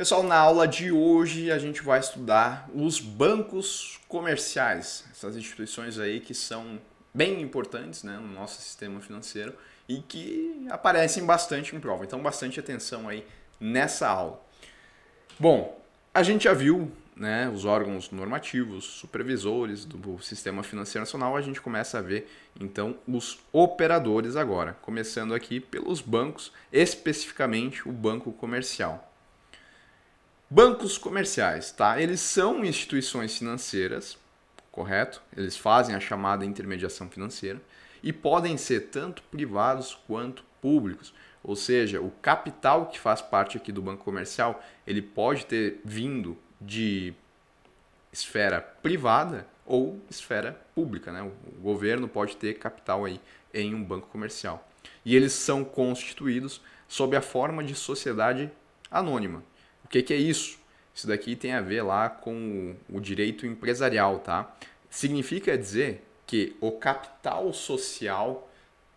Pessoal, na aula de hoje a gente vai estudar os bancos comerciais, essas instituições aí que são bem importantes né, no nosso sistema financeiro e que aparecem bastante em prova. Então, bastante atenção aí nessa aula. Bom, a gente já viu né, os órgãos normativos, supervisores do sistema financeiro nacional, a gente começa a ver então os operadores agora, começando aqui pelos bancos, especificamente o Banco Comercial. Bancos comerciais, tá? Eles são instituições financeiras, correto? Eles fazem a chamada intermediação financeira e podem ser tanto privados quanto públicos. Ou seja, o capital que faz parte aqui do banco comercial, ele pode ter vindo de esfera privada ou esfera pública, né? O governo pode ter capital aí em um banco comercial. E eles são constituídos sob a forma de sociedade anônima que, que é isso? Isso daqui tem a ver lá com o direito empresarial, tá? Significa dizer que o capital social,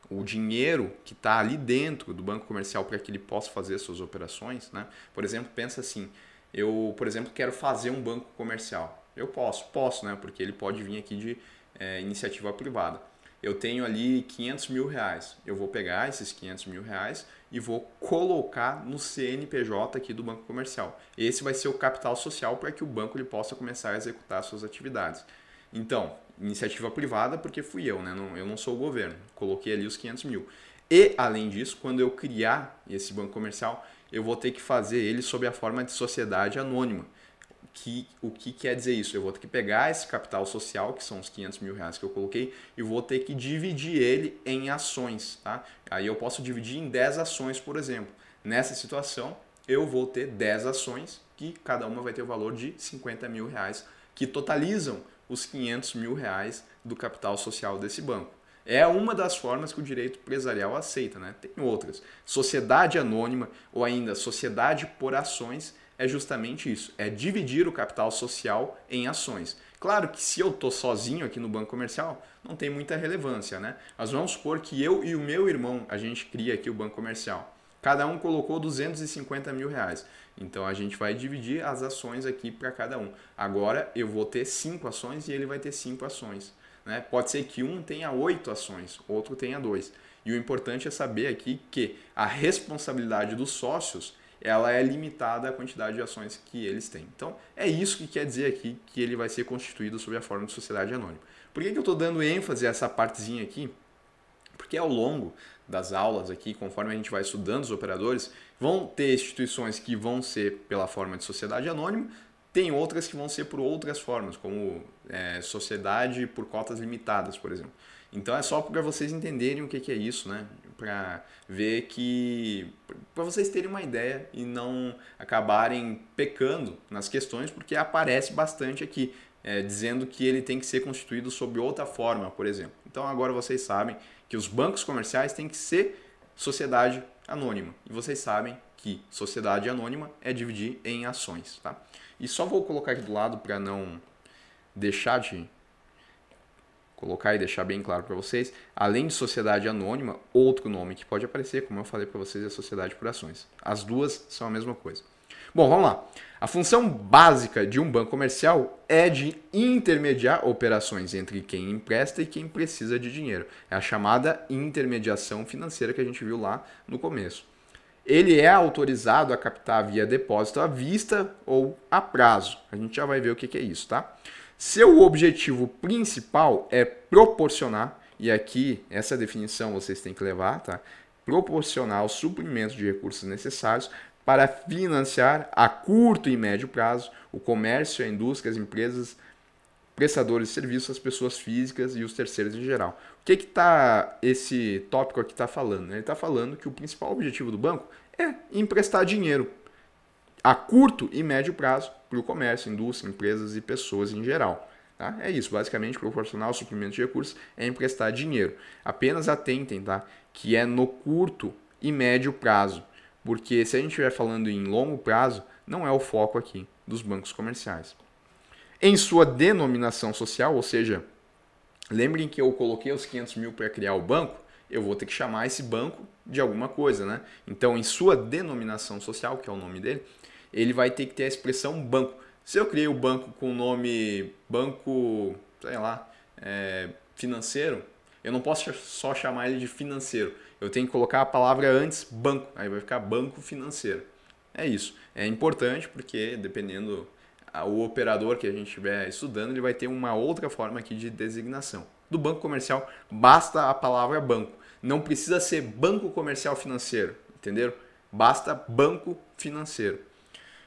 o dinheiro que está ali dentro do banco comercial para que ele possa fazer suas operações, né? Por exemplo, pensa assim, eu, por exemplo, quero fazer um banco comercial. Eu posso, posso, né? Porque ele pode vir aqui de é, iniciativa privada eu tenho ali 500 mil reais. Eu vou pegar esses 500 mil reais e vou colocar no CNPJ aqui do Banco Comercial. Esse vai ser o capital social para que o banco ele possa começar a executar suas atividades. Então, iniciativa privada, porque fui eu, né? Não, eu não sou o governo. Coloquei ali os 500 mil. E, além disso, quando eu criar esse banco comercial, eu vou ter que fazer ele sob a forma de sociedade anônima que, o que quer dizer isso? Eu vou ter que pegar esse capital social, que são os 500 mil reais que eu coloquei, e vou ter que dividir ele em ações. Tá? Aí eu posso dividir em 10 ações, por exemplo. Nessa situação, eu vou ter 10 ações, que cada uma vai ter o valor de 50 mil reais, que totalizam os 500 mil reais do capital social desse banco. É uma das formas que o direito empresarial aceita, né? Tem outras. Sociedade anônima ou ainda sociedade por ações é justamente isso, é dividir o capital social em ações. Claro que se eu estou sozinho aqui no banco comercial, não tem muita relevância, né? Mas vamos supor que eu e o meu irmão, a gente cria aqui o banco comercial. Cada um colocou 250 mil reais. Então a gente vai dividir as ações aqui para cada um. Agora eu vou ter cinco ações e ele vai ter cinco ações. Né? Pode ser que um tenha oito ações, outro tenha dois. E o importante é saber aqui que a responsabilidade dos sócios ela é limitada à quantidade de ações que eles têm. Então, é isso que quer dizer aqui que ele vai ser constituído sob a forma de sociedade anônima. Por que, que eu estou dando ênfase a essa partezinha aqui? Porque ao longo das aulas aqui, conforme a gente vai estudando os operadores, vão ter instituições que vão ser pela forma de sociedade anônima, tem outras que vão ser por outras formas, como é, sociedade por cotas limitadas, por exemplo. Então é só para vocês entenderem o que, que é isso, né? para ver que para vocês terem uma ideia e não acabarem pecando nas questões, porque aparece bastante aqui é, dizendo que ele tem que ser constituído sob outra forma, por exemplo. Então agora vocês sabem que os bancos comerciais têm que ser sociedade anônima e vocês sabem que sociedade anônima é dividir em ações, tá? E só vou colocar aqui do lado para não deixar de colocar e deixar bem claro para vocês, além de sociedade anônima, outro nome que pode aparecer, como eu falei para vocês, é sociedade por ações. As duas são a mesma coisa. Bom, vamos lá. A função básica de um banco comercial é de intermediar operações entre quem empresta e quem precisa de dinheiro. É a chamada intermediação financeira que a gente viu lá no começo. Ele é autorizado a captar via depósito à vista ou a prazo. A gente já vai ver o que é isso, tá? Seu objetivo principal é proporcionar, e aqui essa definição vocês têm que levar, tá? Proporcionar o suprimento de recursos necessários para financiar a curto e médio prazo o comércio, a indústria, as empresas, prestadores de serviços, as pessoas físicas e os terceiros em geral. O que que tá esse tópico aqui está falando? Né? Ele está falando que o principal objetivo do banco é emprestar dinheiro a curto e médio prazo para o comércio, indústria, empresas e pessoas em geral. Tá? É isso, basicamente, proporcionar o suprimento de recursos é emprestar dinheiro. Apenas atentem, tá? que é no curto e médio prazo, porque se a gente estiver falando em longo prazo, não é o foco aqui dos bancos comerciais. Em sua denominação social, ou seja, lembrem que eu coloquei os 500 mil para criar o banco, eu vou ter que chamar esse banco de alguma coisa, né? Então, em sua denominação social, que é o nome dele, ele vai ter que ter a expressão banco. Se eu criei o banco com o nome banco, sei lá, é, financeiro, eu não posso só chamar ele de financeiro. Eu tenho que colocar a palavra antes banco. Aí vai ficar banco financeiro. É isso. É importante porque dependendo o operador que a gente estiver estudando, ele vai ter uma outra forma aqui de designação. Do banco comercial, basta a palavra banco. Não precisa ser banco comercial financeiro, entenderam? Basta banco financeiro.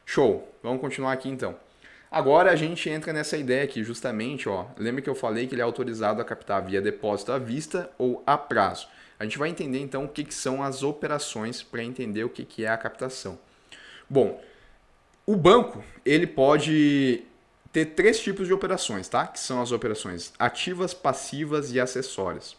Show. Vamos continuar aqui então. Agora a gente entra nessa ideia aqui, justamente, ó. Lembra que eu falei que ele é autorizado a captar via depósito à vista ou a prazo. A gente vai entender então o que, que são as operações para entender o que, que é a captação. Bom, o banco ele pode ter três tipos de operações, tá? Que são as operações ativas, passivas e acessórias.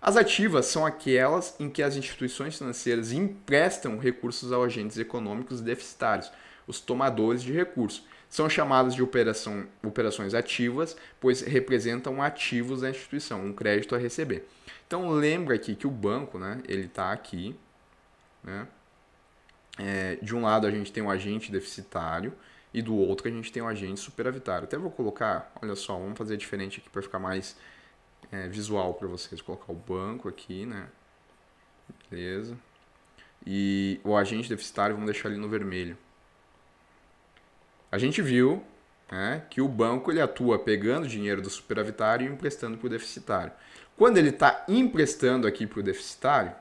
As ativas são aquelas em que as instituições financeiras emprestam recursos a agentes econômicos deficitários os tomadores de recursos. São chamadas de operação, operações ativas, pois representam ativos da instituição, um crédito a receber. Então lembra aqui que o banco, né, ele está aqui, né? É, de um lado a gente tem o um agente deficitário e do outro a gente tem o um agente superavitário. Até vou colocar, olha só, vamos fazer diferente aqui para ficar mais é, visual para vocês. Vou colocar o banco aqui, né? Beleza. E o agente deficitário vamos deixar ali no vermelho. A gente viu né, que o banco ele atua pegando dinheiro do superavitário e emprestando para o deficitário. Quando ele está emprestando aqui para o deficitário,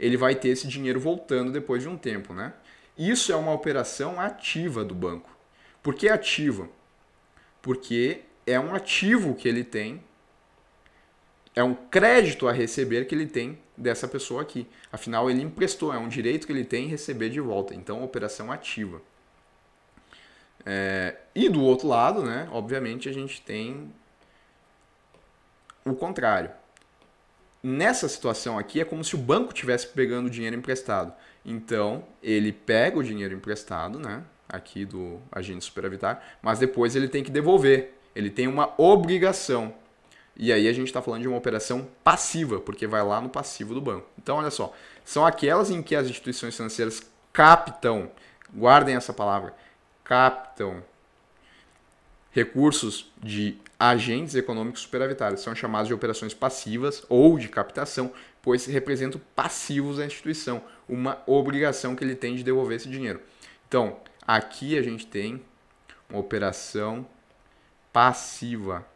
ele vai ter esse dinheiro voltando depois de um tempo. Né? Isso é uma operação ativa do banco. Por que ativa? Porque é um ativo que ele tem, é um crédito a receber que ele tem dessa pessoa aqui. Afinal, ele emprestou, é um direito que ele tem receber de volta. Então, operação ativa. É, e do outro lado, né, obviamente, a gente tem o contrário. Nessa situação aqui, é como se o banco tivesse pegando dinheiro emprestado. Então, ele pega o dinheiro emprestado, né, aqui do agente superavitário, mas depois ele tem que devolver. Ele tem uma obrigação. E aí a gente está falando de uma operação passiva, porque vai lá no passivo do banco. Então, olha só, são aquelas em que as instituições financeiras captam, guardem essa palavra, captam recursos de agentes econômicos superavitários, são chamados de operações passivas ou de captação, pois representam passivos da instituição, uma obrigação que ele tem de devolver esse dinheiro. Então, aqui a gente tem uma operação passiva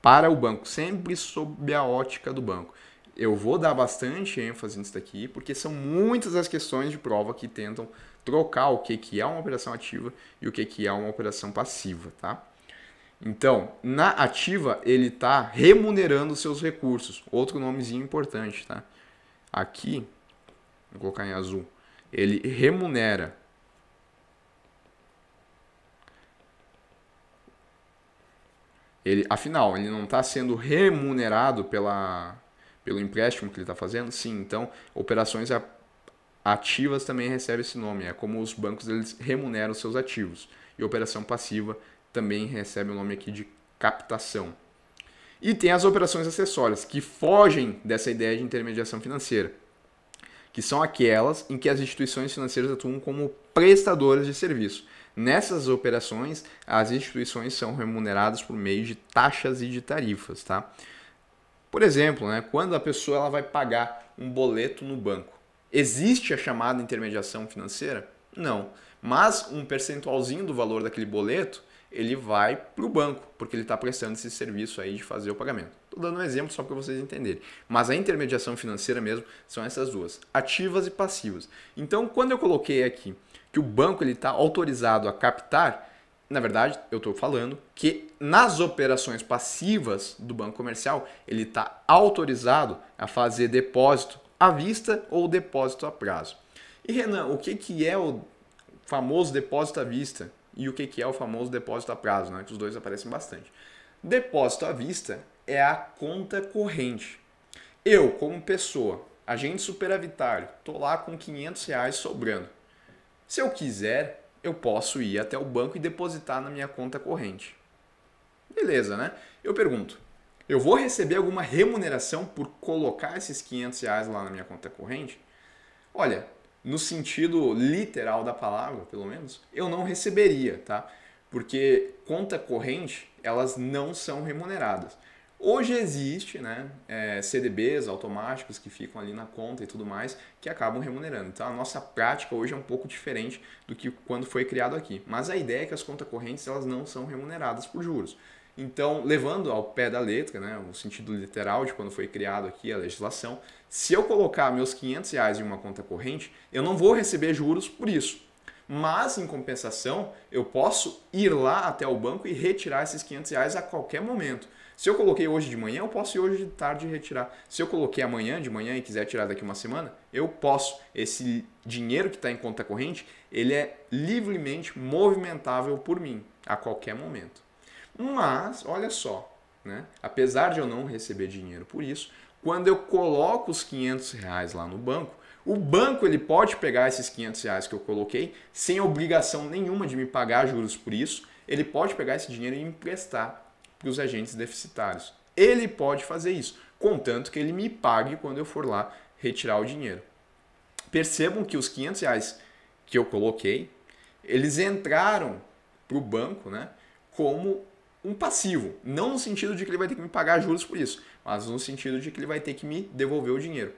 para o banco, sempre sob a ótica do banco. Eu vou dar bastante ênfase nisso daqui, porque são muitas as questões de prova que tentam trocar o que, que é uma operação ativa e o que, que é uma operação passiva, tá? Então, na ativa, ele está remunerando seus recursos. Outro nomezinho importante, tá? Aqui, vou colocar em azul, ele remunera Ele, afinal, ele não está sendo remunerado pela, pelo empréstimo que ele está fazendo? Sim, então operações é Ativas também recebe esse nome, é como os bancos eles remuneram seus ativos. E operação passiva também recebe o nome aqui de captação. E tem as operações acessórias, que fogem dessa ideia de intermediação financeira, que são aquelas em que as instituições financeiras atuam como prestadoras de serviço. Nessas operações, as instituições são remuneradas por meio de taxas e de tarifas, tá? Por exemplo, né, quando a pessoa ela vai pagar um boleto no banco, Existe a chamada intermediação financeira? Não. Mas um percentualzinho do valor daquele boleto, ele vai para o banco, porque ele está prestando esse serviço aí de fazer o pagamento. Estou dando um exemplo só para vocês entenderem. Mas a intermediação financeira mesmo são essas duas, ativas e passivas. Então, quando eu coloquei aqui que o banco está autorizado a captar, na verdade, eu estou falando que nas operações passivas do banco comercial, ele está autorizado a fazer depósito à vista ou depósito a prazo. E Renan, o que, que é o famoso depósito à vista e o que, que é o famoso depósito a prazo? Né? Que os dois aparecem bastante. Depósito à vista é a conta corrente. Eu, como pessoa, agente superavitário, tô lá com 500 reais sobrando. Se eu quiser, eu posso ir até o banco e depositar na minha conta corrente. Beleza, né? Eu pergunto, eu vou receber alguma remuneração por colocar esses 500 reais lá na minha conta corrente? Olha, no sentido literal da palavra, pelo menos, eu não receberia, tá? Porque conta corrente, elas não são remuneradas. Hoje existe, né, é, CDBs automáticos que ficam ali na conta e tudo mais, que acabam remunerando. Então a nossa prática hoje é um pouco diferente do que quando foi criado aqui. Mas a ideia é que as contas correntes elas não são remuneradas por juros. Então, levando ao pé da letra, né, o sentido literal de quando foi criado aqui a legislação, se eu colocar meus 500 reais em uma conta corrente, eu não vou receber juros por isso. Mas, em compensação, eu posso ir lá até o banco e retirar esses 500 reais a qualquer momento. Se eu coloquei hoje de manhã, eu posso ir hoje de tarde e retirar. Se eu coloquei amanhã de manhã e quiser tirar daqui uma semana, eu posso. Esse dinheiro que está em conta corrente, ele é livremente movimentável por mim a qualquer momento. Mas, olha só, né? apesar de eu não receber dinheiro por isso, quando eu coloco os 500 reais lá no banco, o banco ele pode pegar esses 500 reais que eu coloquei sem obrigação nenhuma de me pagar juros por isso. Ele pode pegar esse dinheiro e emprestar para os agentes deficitários. Ele pode fazer isso, contanto que ele me pague quando eu for lá retirar o dinheiro. Percebam que os 500 reais que eu coloquei, eles entraram para o banco né, como um passivo. Não no sentido de que ele vai ter que me pagar juros por isso, mas no sentido de que ele vai ter que me devolver o dinheiro.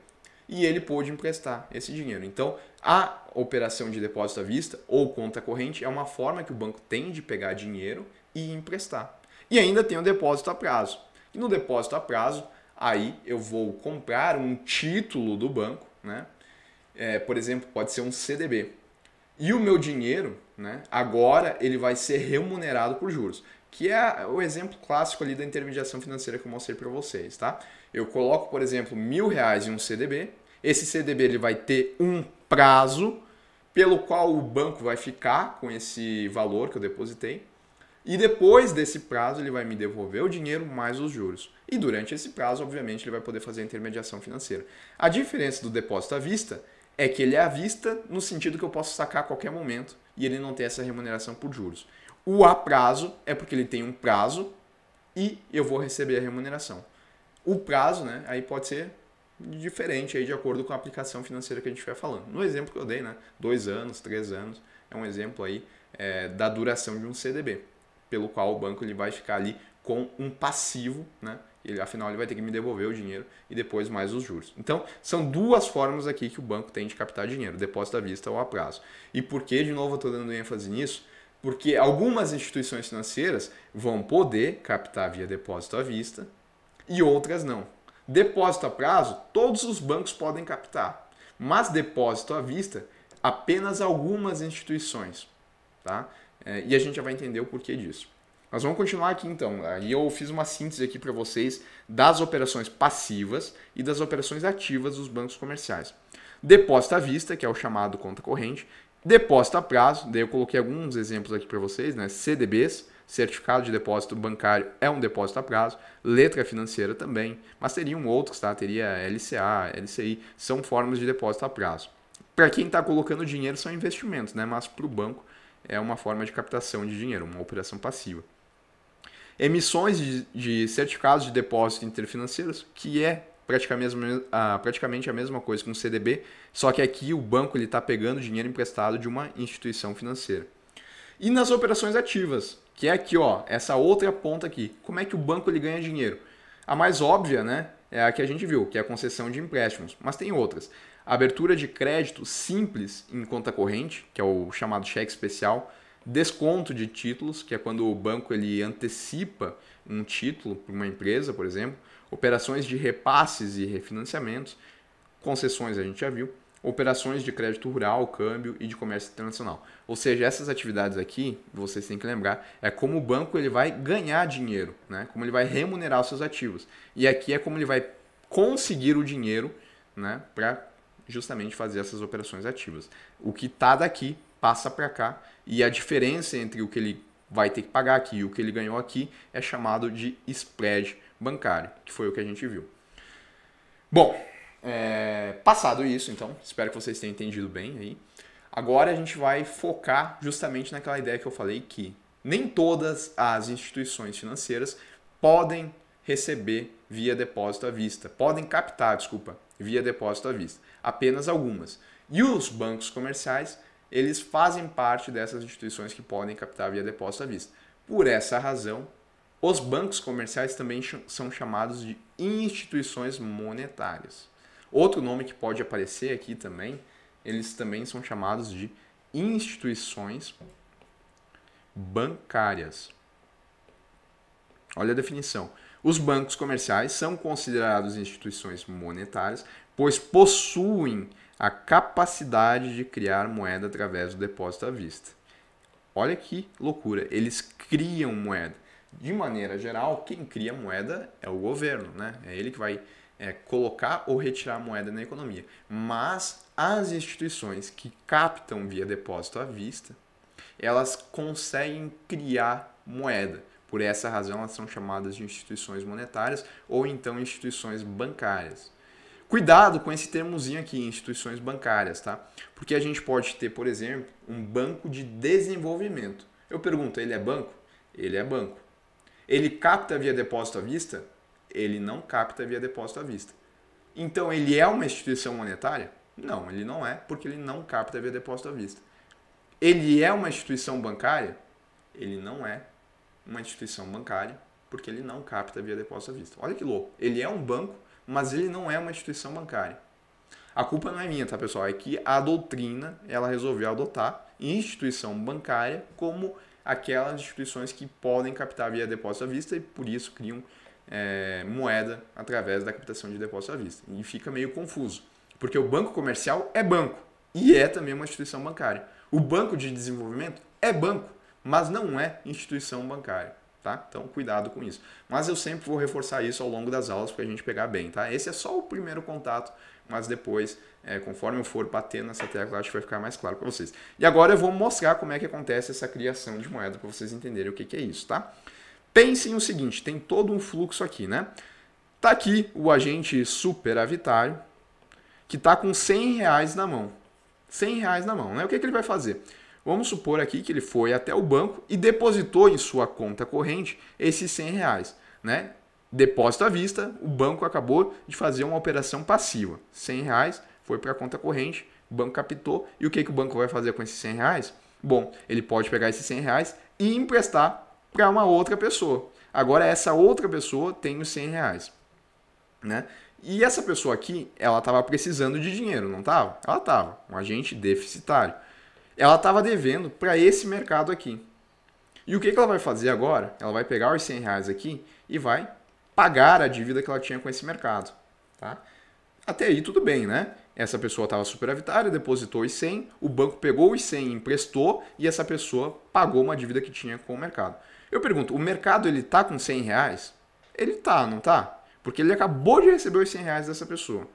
E ele pôde emprestar esse dinheiro. Então, a operação de depósito à vista ou conta corrente é uma forma que o banco tem de pegar dinheiro e emprestar. E ainda tem o depósito a prazo. E no depósito a prazo, aí eu vou comprar um título do banco, né? É, por exemplo, pode ser um CDB. E o meu dinheiro, né, agora ele vai ser remunerado por juros que é o exemplo clássico ali da intermediação financeira que eu mostrei para vocês, tá? Eu coloco, por exemplo, mil reais em um CDB, esse CDB ele vai ter um prazo pelo qual o banco vai ficar com esse valor que eu depositei, e depois desse prazo ele vai me devolver o dinheiro mais os juros. E durante esse prazo, obviamente, ele vai poder fazer a intermediação financeira. A diferença do depósito à vista é que ele é à vista no sentido que eu posso sacar a qualquer momento e ele não tem essa remuneração por juros. O a prazo é porque ele tem um prazo e eu vou receber a remuneração. O prazo, né, aí pode ser diferente aí de acordo com a aplicação financeira que a gente estiver falando. No exemplo que eu dei, né, dois anos, três anos, é um exemplo aí é, da duração de um CDB, pelo qual o banco ele vai ficar ali com um passivo, né, ele, afinal ele vai ter que me devolver o dinheiro e depois mais os juros. Então, são duas formas aqui que o banco tem de captar dinheiro, depósito à vista ou a prazo. E por que, de novo, eu estou dando ênfase nisso? Porque algumas instituições financeiras vão poder captar via depósito à vista e outras não. Depósito a prazo, todos os bancos podem captar, mas depósito à vista, apenas algumas instituições. Tá? É, e a gente já vai entender o porquê disso. Mas vamos continuar aqui então. E eu fiz uma síntese aqui para vocês das operações passivas e das operações ativas dos bancos comerciais. Depósito à vista, que é o chamado conta corrente, Depósito a prazo, daí eu coloquei alguns exemplos aqui para vocês, né? CDBs, certificado de depósito bancário é um depósito a prazo, letra financeira também, mas teriam outros, tá? Teria LCA, LCI, são formas de depósito a prazo. Para quem está colocando dinheiro são investimentos, né? Mas para o banco é uma forma de captação de dinheiro, uma operação passiva. Emissões de, de certificados de depósito interfinanceiros, que é praticamente, a, mesma coisa com o CDB, só que aqui o banco está pegando dinheiro emprestado de uma instituição financeira. E nas operações ativas, que é aqui, ó, essa outra ponta aqui. Como é que o banco ele ganha dinheiro? A mais óbvia, né, é a que a gente viu, que é a concessão de empréstimos, mas tem outras. abertura de crédito simples em conta corrente, que é o chamado cheque especial, desconto de títulos, que é quando o banco ele antecipa um título para uma empresa, por exemplo, operações de repasses e refinanciamentos, concessões a gente já viu, operações de crédito rural, câmbio e de comércio internacional. Ou seja, essas atividades aqui, vocês têm que lembrar, é como o banco ele vai ganhar dinheiro, né? como ele vai remunerar os seus ativos. E aqui é como ele vai conseguir o dinheiro né? para justamente fazer essas operações ativas. O que está daqui passa para cá e a diferença entre o que ele vai ter que pagar aqui e o que ele ganhou aqui é chamado de spread bancário que foi o que a gente viu. Bom, é, passado isso, então, espero que vocês tenham entendido bem aí. Agora a gente vai focar justamente naquela ideia que eu falei que nem todas as instituições financeiras podem receber via depósito à vista, podem captar, desculpa, via depósito à vista, apenas algumas. E os bancos comerciais, eles fazem parte dessas instituições que podem captar via depósito à vista. Por essa razão, os bancos comerciais também são chamados de instituições monetárias. Outro nome que pode aparecer aqui também, eles também são chamados de instituições bancárias. Olha a definição. Os bancos comerciais são considerados instituições monetárias, pois possuem a capacidade de criar moeda através do depósito à vista. Olha que loucura, eles criam moeda de maneira geral, quem cria moeda é o governo, né? É ele que vai é, colocar ou retirar moeda na economia. Mas as instituições que captam via depósito à vista, elas conseguem criar moeda. Por essa razão, elas são chamadas de instituições monetárias ou então instituições bancárias. Cuidado com esse termozinho aqui, instituições bancárias, tá? Porque a gente pode ter, por exemplo, um banco de desenvolvimento. Eu pergunto, ele é banco? Ele é banco. Ele capta via depósito à vista? Ele não capta via depósito à vista. Então ele é uma instituição monetária? Não, ele não é, porque ele não capta via depósito à vista. Ele é uma instituição bancária? Ele não é uma instituição bancária, porque ele não capta via depósito à vista. Olha que louco. Ele é um banco, mas ele não é uma instituição bancária. A culpa não é minha, tá, pessoal? É que a doutrina, ela resolveu adotar instituição bancária como aquelas instituições que podem captar via depósito à vista e por isso criam é, moeda através da captação de depósito à vista. E fica meio confuso, porque o banco comercial é banco e é também uma instituição bancária. O banco de desenvolvimento é banco, mas não é instituição bancária. Tá? Então, cuidado com isso. Mas eu sempre vou reforçar isso ao longo das aulas para a gente pegar bem, tá? Esse é só o primeiro contato mas depois, é, conforme eu for batendo nessa tecla, acho que vai ficar mais claro para vocês. E agora eu vou mostrar como é que acontece essa criação de moeda para vocês entenderem o que, que é isso, tá? Pensem o seguinte, tem todo um fluxo aqui, né? Tá aqui o agente superavitário, que está com 100 reais na mão. 100 reais na mão, né? O que, que ele vai fazer? Vamos supor aqui que ele foi até o banco e depositou em sua conta corrente esses 100 reais, né? depósito à vista, o banco acabou de fazer uma operação passiva. 100 reais foi para a conta corrente, o banco captou. E o que, que o banco vai fazer com esses 100 reais? Bom, ele pode pegar esses 100 reais e emprestar para uma outra pessoa. Agora, essa outra pessoa tem os 100 reais. Né? E essa pessoa aqui, ela estava precisando de dinheiro, não estava? Ela estava, um agente deficitário. Ela estava devendo para esse mercado aqui. E o que, que ela vai fazer agora? Ela vai pegar os 100 reais aqui e vai pagar a dívida que ela tinha com esse mercado. Tá? Até aí tudo bem, né? Essa pessoa estava superavitária, depositou os 100, o banco pegou os 100, emprestou e essa pessoa pagou uma dívida que tinha com o mercado. Eu pergunto, o mercado ele tá com 100 reais? Ele tá, não tá? Porque ele acabou de receber os 100 reais dessa pessoa.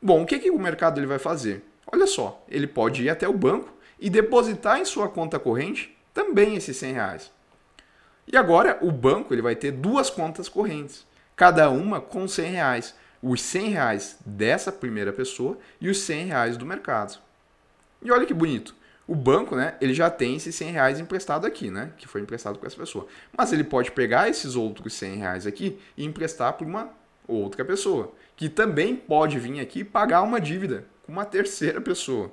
Bom, o que, que o mercado ele vai fazer? Olha só, ele pode ir até o banco e depositar em sua conta corrente também esses 100 reais. E agora o banco ele vai ter duas contas correntes cada uma com 100 reais. Os 100 reais dessa primeira pessoa e os 100 reais do mercado. E olha que bonito. O banco, né, ele já tem esses 100 reais emprestado aqui, né, que foi emprestado com essa pessoa. Mas ele pode pegar esses outros 100 reais aqui e emprestar para uma outra pessoa, que também pode vir aqui pagar uma dívida com uma terceira pessoa.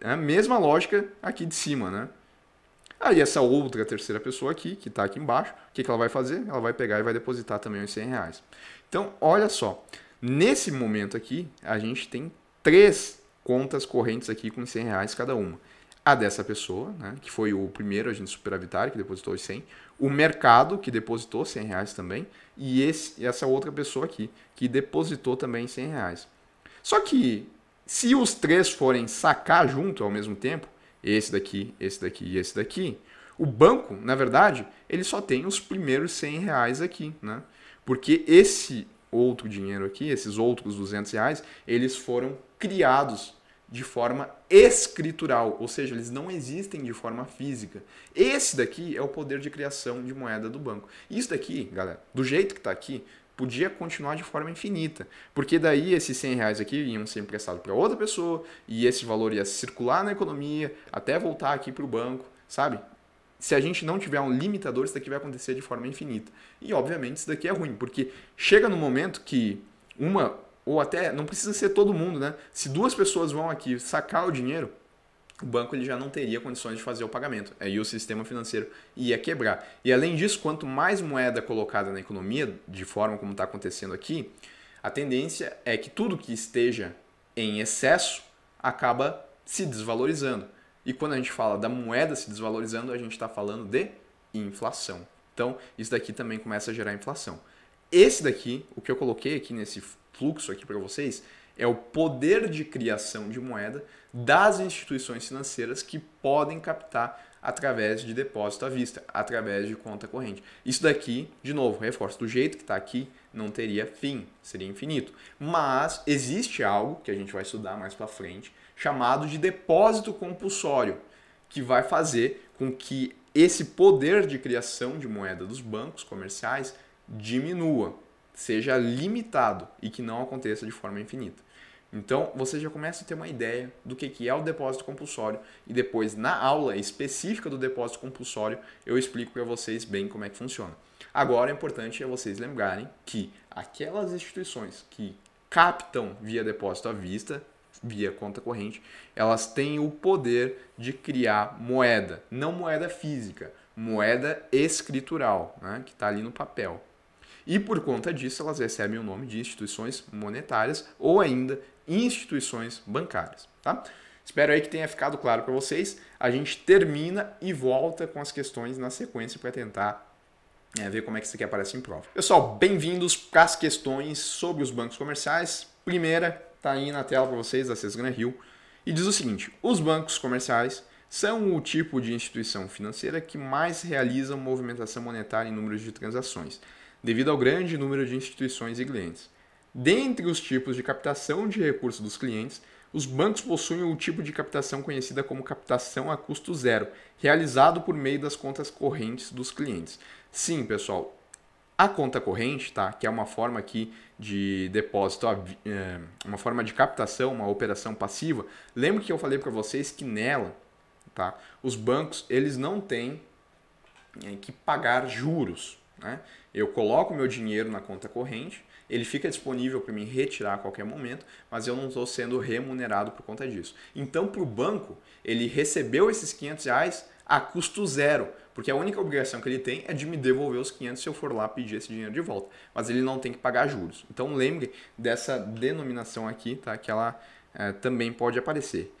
É a mesma lógica aqui de cima, né? Aí essa outra terceira pessoa aqui, que está aqui embaixo, o que, que ela vai fazer? Ela vai pegar e vai depositar também os 100 reais. Então, olha só, nesse momento aqui, a gente tem três contas correntes aqui com 100 reais cada uma. A dessa pessoa, né, que foi o primeiro agente superavitário, que depositou os 100. O mercado, que depositou 100 reais também. E esse, essa outra pessoa aqui, que depositou também 100 reais. Só que, se os três forem sacar junto ao mesmo tempo, esse daqui, esse daqui e esse daqui. O banco, na verdade, ele só tem os primeiros 100 reais aqui, né? Porque esse outro dinheiro aqui, esses outros 200 reais, eles foram criados de forma escritural, ou seja, eles não existem de forma física. Esse daqui é o poder de criação de moeda do banco. Isso daqui, galera, do jeito que está aqui, podia continuar de forma infinita. Porque daí esses 100 reais aqui iam ser emprestados para outra pessoa e esse valor ia circular na economia até voltar aqui para o banco, sabe? Se a gente não tiver um limitador, isso daqui vai acontecer de forma infinita. E obviamente isso daqui é ruim, porque chega no momento que uma ou até não precisa ser todo mundo, né? Se duas pessoas vão aqui sacar o dinheiro, o banco ele já não teria condições de fazer o pagamento. Aí é, o sistema financeiro ia quebrar. E além disso, quanto mais moeda colocada na economia, de forma como está acontecendo aqui, a tendência é que tudo que esteja em excesso acaba se desvalorizando. E quando a gente fala da moeda se desvalorizando, a gente está falando de inflação. Então, isso daqui também começa a gerar inflação. Esse daqui, o que eu coloquei aqui nesse fluxo aqui para vocês, é o poder de criação de moeda das instituições financeiras que podem captar através de depósito à vista, através de conta corrente. Isso daqui, de novo, reforço, do jeito que está aqui, não teria fim, seria infinito. Mas existe algo que a gente vai estudar mais para frente, chamado de depósito compulsório, que vai fazer com que esse poder de criação de moeda dos bancos comerciais diminua, seja limitado e que não aconteça de forma infinita. Então, você já começa a ter uma ideia do que, que é o depósito compulsório e depois, na aula específica do depósito compulsório, eu explico para vocês bem como é que funciona. Agora, é importante vocês lembrarem que aquelas instituições que captam via depósito à vista, via conta corrente, elas têm o poder de criar moeda, não moeda física, moeda escritural, né, que está ali no papel. E por conta disso, elas recebem o nome de instituições monetárias ou ainda instituições bancárias, tá? Espero aí que tenha ficado claro para vocês. A gente termina e volta com as questões na sequência para tentar é, ver como é que isso aqui aparece em prova. Pessoal, bem-vindos para as questões sobre os bancos comerciais. Primeira está aí na tela para vocês, da Cesgran Rio, e diz o seguinte: os bancos comerciais são o tipo de instituição financeira que mais realiza movimentação monetária em números de transações, devido ao grande número de instituições e clientes. Dentre os tipos de captação de recursos dos clientes, os bancos possuem o tipo de captação conhecida como captação a custo zero, realizado por meio das contas correntes dos clientes. Sim, pessoal, a conta corrente, tá? que é uma forma aqui de depósito, eh, uma forma de captação, uma operação passiva, lembra que eu falei para vocês que nela, tá? os bancos eles não têm eh, que pagar juros. Né? Eu coloco meu dinheiro na conta corrente, ele fica disponível para mim retirar a qualquer momento, mas eu não estou sendo remunerado por conta disso. Então, para o banco, ele recebeu esses 500 reais a custo zero, porque a única obrigação que ele tem é de me devolver os 500 se eu for lá pedir esse dinheiro de volta, mas ele não tem que pagar juros. Então, lembre dessa denominação aqui, tá? que ela é, também pode aparecer.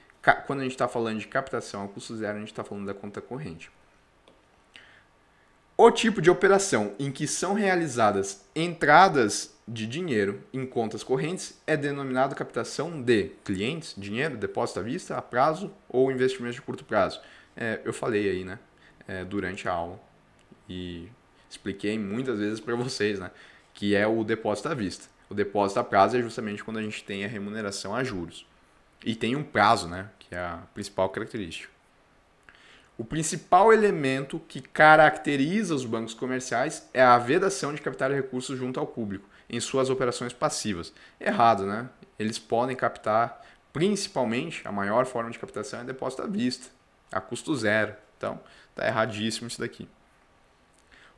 Quando a gente está falando de captação a custo zero, a gente está falando da conta corrente. O tipo de operação em que são realizadas entradas de dinheiro em contas correntes é denominado captação de clientes, dinheiro, depósito à vista, a prazo ou investimentos de curto prazo. É, eu falei aí, né, é, durante a aula e expliquei muitas vezes para vocês, né, que é o depósito à vista. O depósito a prazo é justamente quando a gente tem a remuneração a juros. E tem um prazo, né, que é a principal característica. O principal elemento que caracteriza os bancos comerciais é a vedação de capital e recursos junto ao público em suas operações passivas. Errado, né? Eles podem captar, principalmente, a maior forma de captação é depósito à vista, a custo zero. Então, tá erradíssimo isso daqui.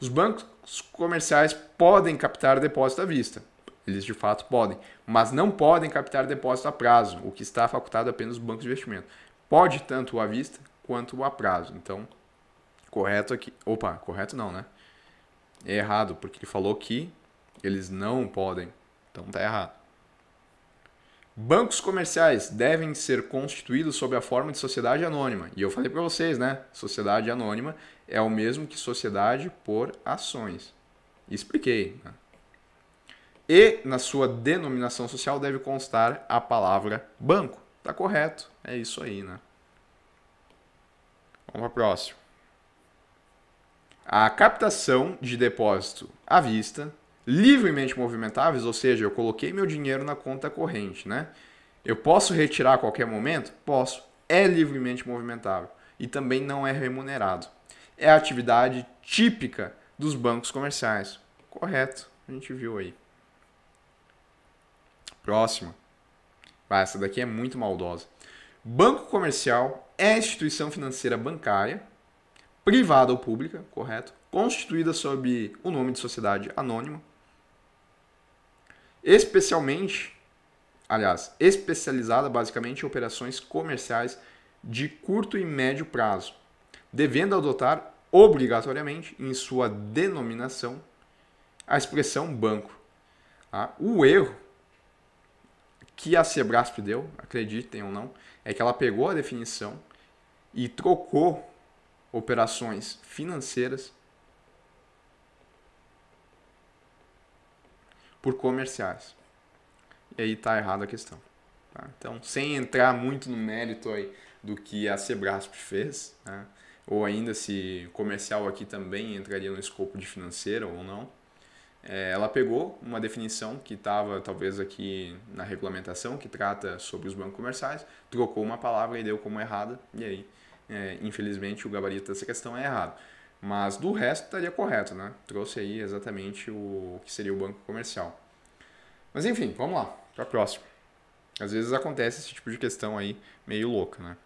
Os bancos comerciais podem captar depósito à vista. Eles de fato podem, mas não podem captar depósito a prazo, o que está facultado apenas os bancos de investimento. Pode tanto à vista quanto a prazo. Então, correto aqui. Opa, correto não, né? É errado, porque ele falou que eles não podem. Então tá errado. Bancos comerciais devem ser constituídos sob a forma de sociedade anônima. E eu falei para vocês, né? Sociedade anônima é o mesmo que sociedade por ações. Expliquei. Né? E na sua denominação social deve constar a palavra banco. Tá correto. É isso aí, né? Vamos para o próximo. A captação de depósito à vista livremente movimentáveis, ou seja, eu coloquei meu dinheiro na conta corrente, né? Eu posso retirar a qualquer momento? Posso. É livremente movimentável e também não é remunerado. É a atividade típica dos bancos comerciais. Correto, a gente viu aí. Próxima. Vai, essa daqui é muito maldosa. Banco comercial é instituição financeira bancária, privada ou pública, correto? Constituída sob o nome de sociedade anônima, especialmente, aliás, especializada basicamente em operações comerciais de curto e médio prazo, devendo adotar obrigatoriamente em sua denominação a expressão banco. Tá? O erro que a Sebrasp deu, acreditem ou não, é que ela pegou a definição e trocou operações financeiras por comerciais. E aí está errada a questão. Tá? Então, sem entrar muito no mérito aí do que a Sebrasp fez, né? ou ainda se comercial aqui também entraria no escopo de financeira ou não, é, ela pegou uma definição que estava talvez aqui na regulamentação, que trata sobre os bancos comerciais, trocou uma palavra e deu como errada, e aí, é, infelizmente, o gabarito dessa questão é errado. Mas do resto estaria correto, né? Trouxe aí exatamente o que seria o banco comercial. Mas enfim, vamos lá, para a próxima. Às vezes acontece esse tipo de questão aí meio louca, né?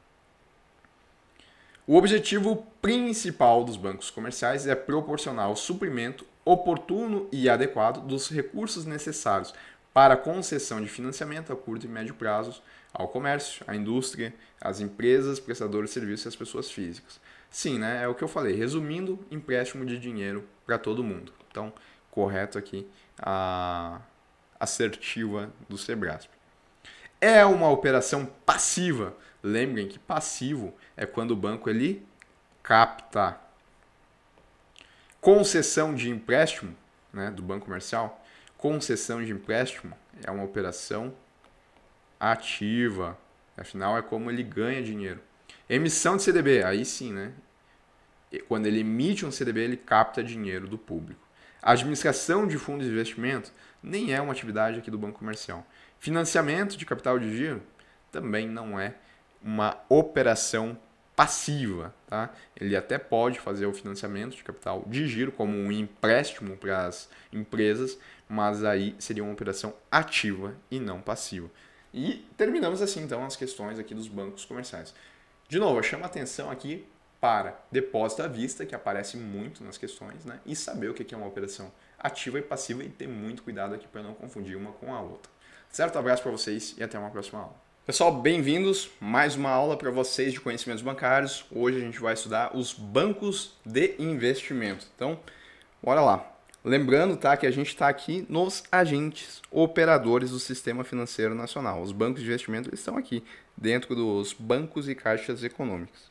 O objetivo principal dos bancos comerciais é proporcionar o suprimento oportuno e adequado dos recursos necessários para concessão de financiamento a curto e médio prazos ao comércio, à indústria, às empresas, prestadores de serviços e às pessoas físicas, Sim, né? É o que eu falei. Resumindo, empréstimo de dinheiro para todo mundo. Então, correto aqui a assertiva do Sebrasp. É uma operação passiva. Lembrem que passivo é quando o banco ele capta. Concessão de empréstimo, né, do banco comercial. Concessão de empréstimo é uma operação ativa. Afinal, é como ele ganha dinheiro. Emissão de CDB, aí sim, né? Quando ele emite um CDB, ele capta dinheiro do público. administração de fundos de investimento nem é uma atividade aqui do Banco Comercial. Financiamento de capital de giro também não é uma operação passiva. Tá? Ele até pode fazer o financiamento de capital de giro como um empréstimo para as empresas, mas aí seria uma operação ativa e não passiva. E terminamos assim então as questões aqui dos bancos comerciais. De novo, chama chamo a atenção aqui para depósito à vista, que aparece muito nas questões, né? e saber o que é uma operação ativa e passiva e ter muito cuidado aqui para não confundir uma com a outra. Certo? Abraço para vocês e até uma próxima aula. Pessoal, bem-vindos. Mais uma aula para vocês de conhecimentos bancários. Hoje a gente vai estudar os bancos de investimento. Então, bora lá. Lembrando, tá, que a gente está aqui nos agentes operadores do sistema financeiro nacional. Os bancos de investimento estão aqui dentro dos bancos e caixas econômicas.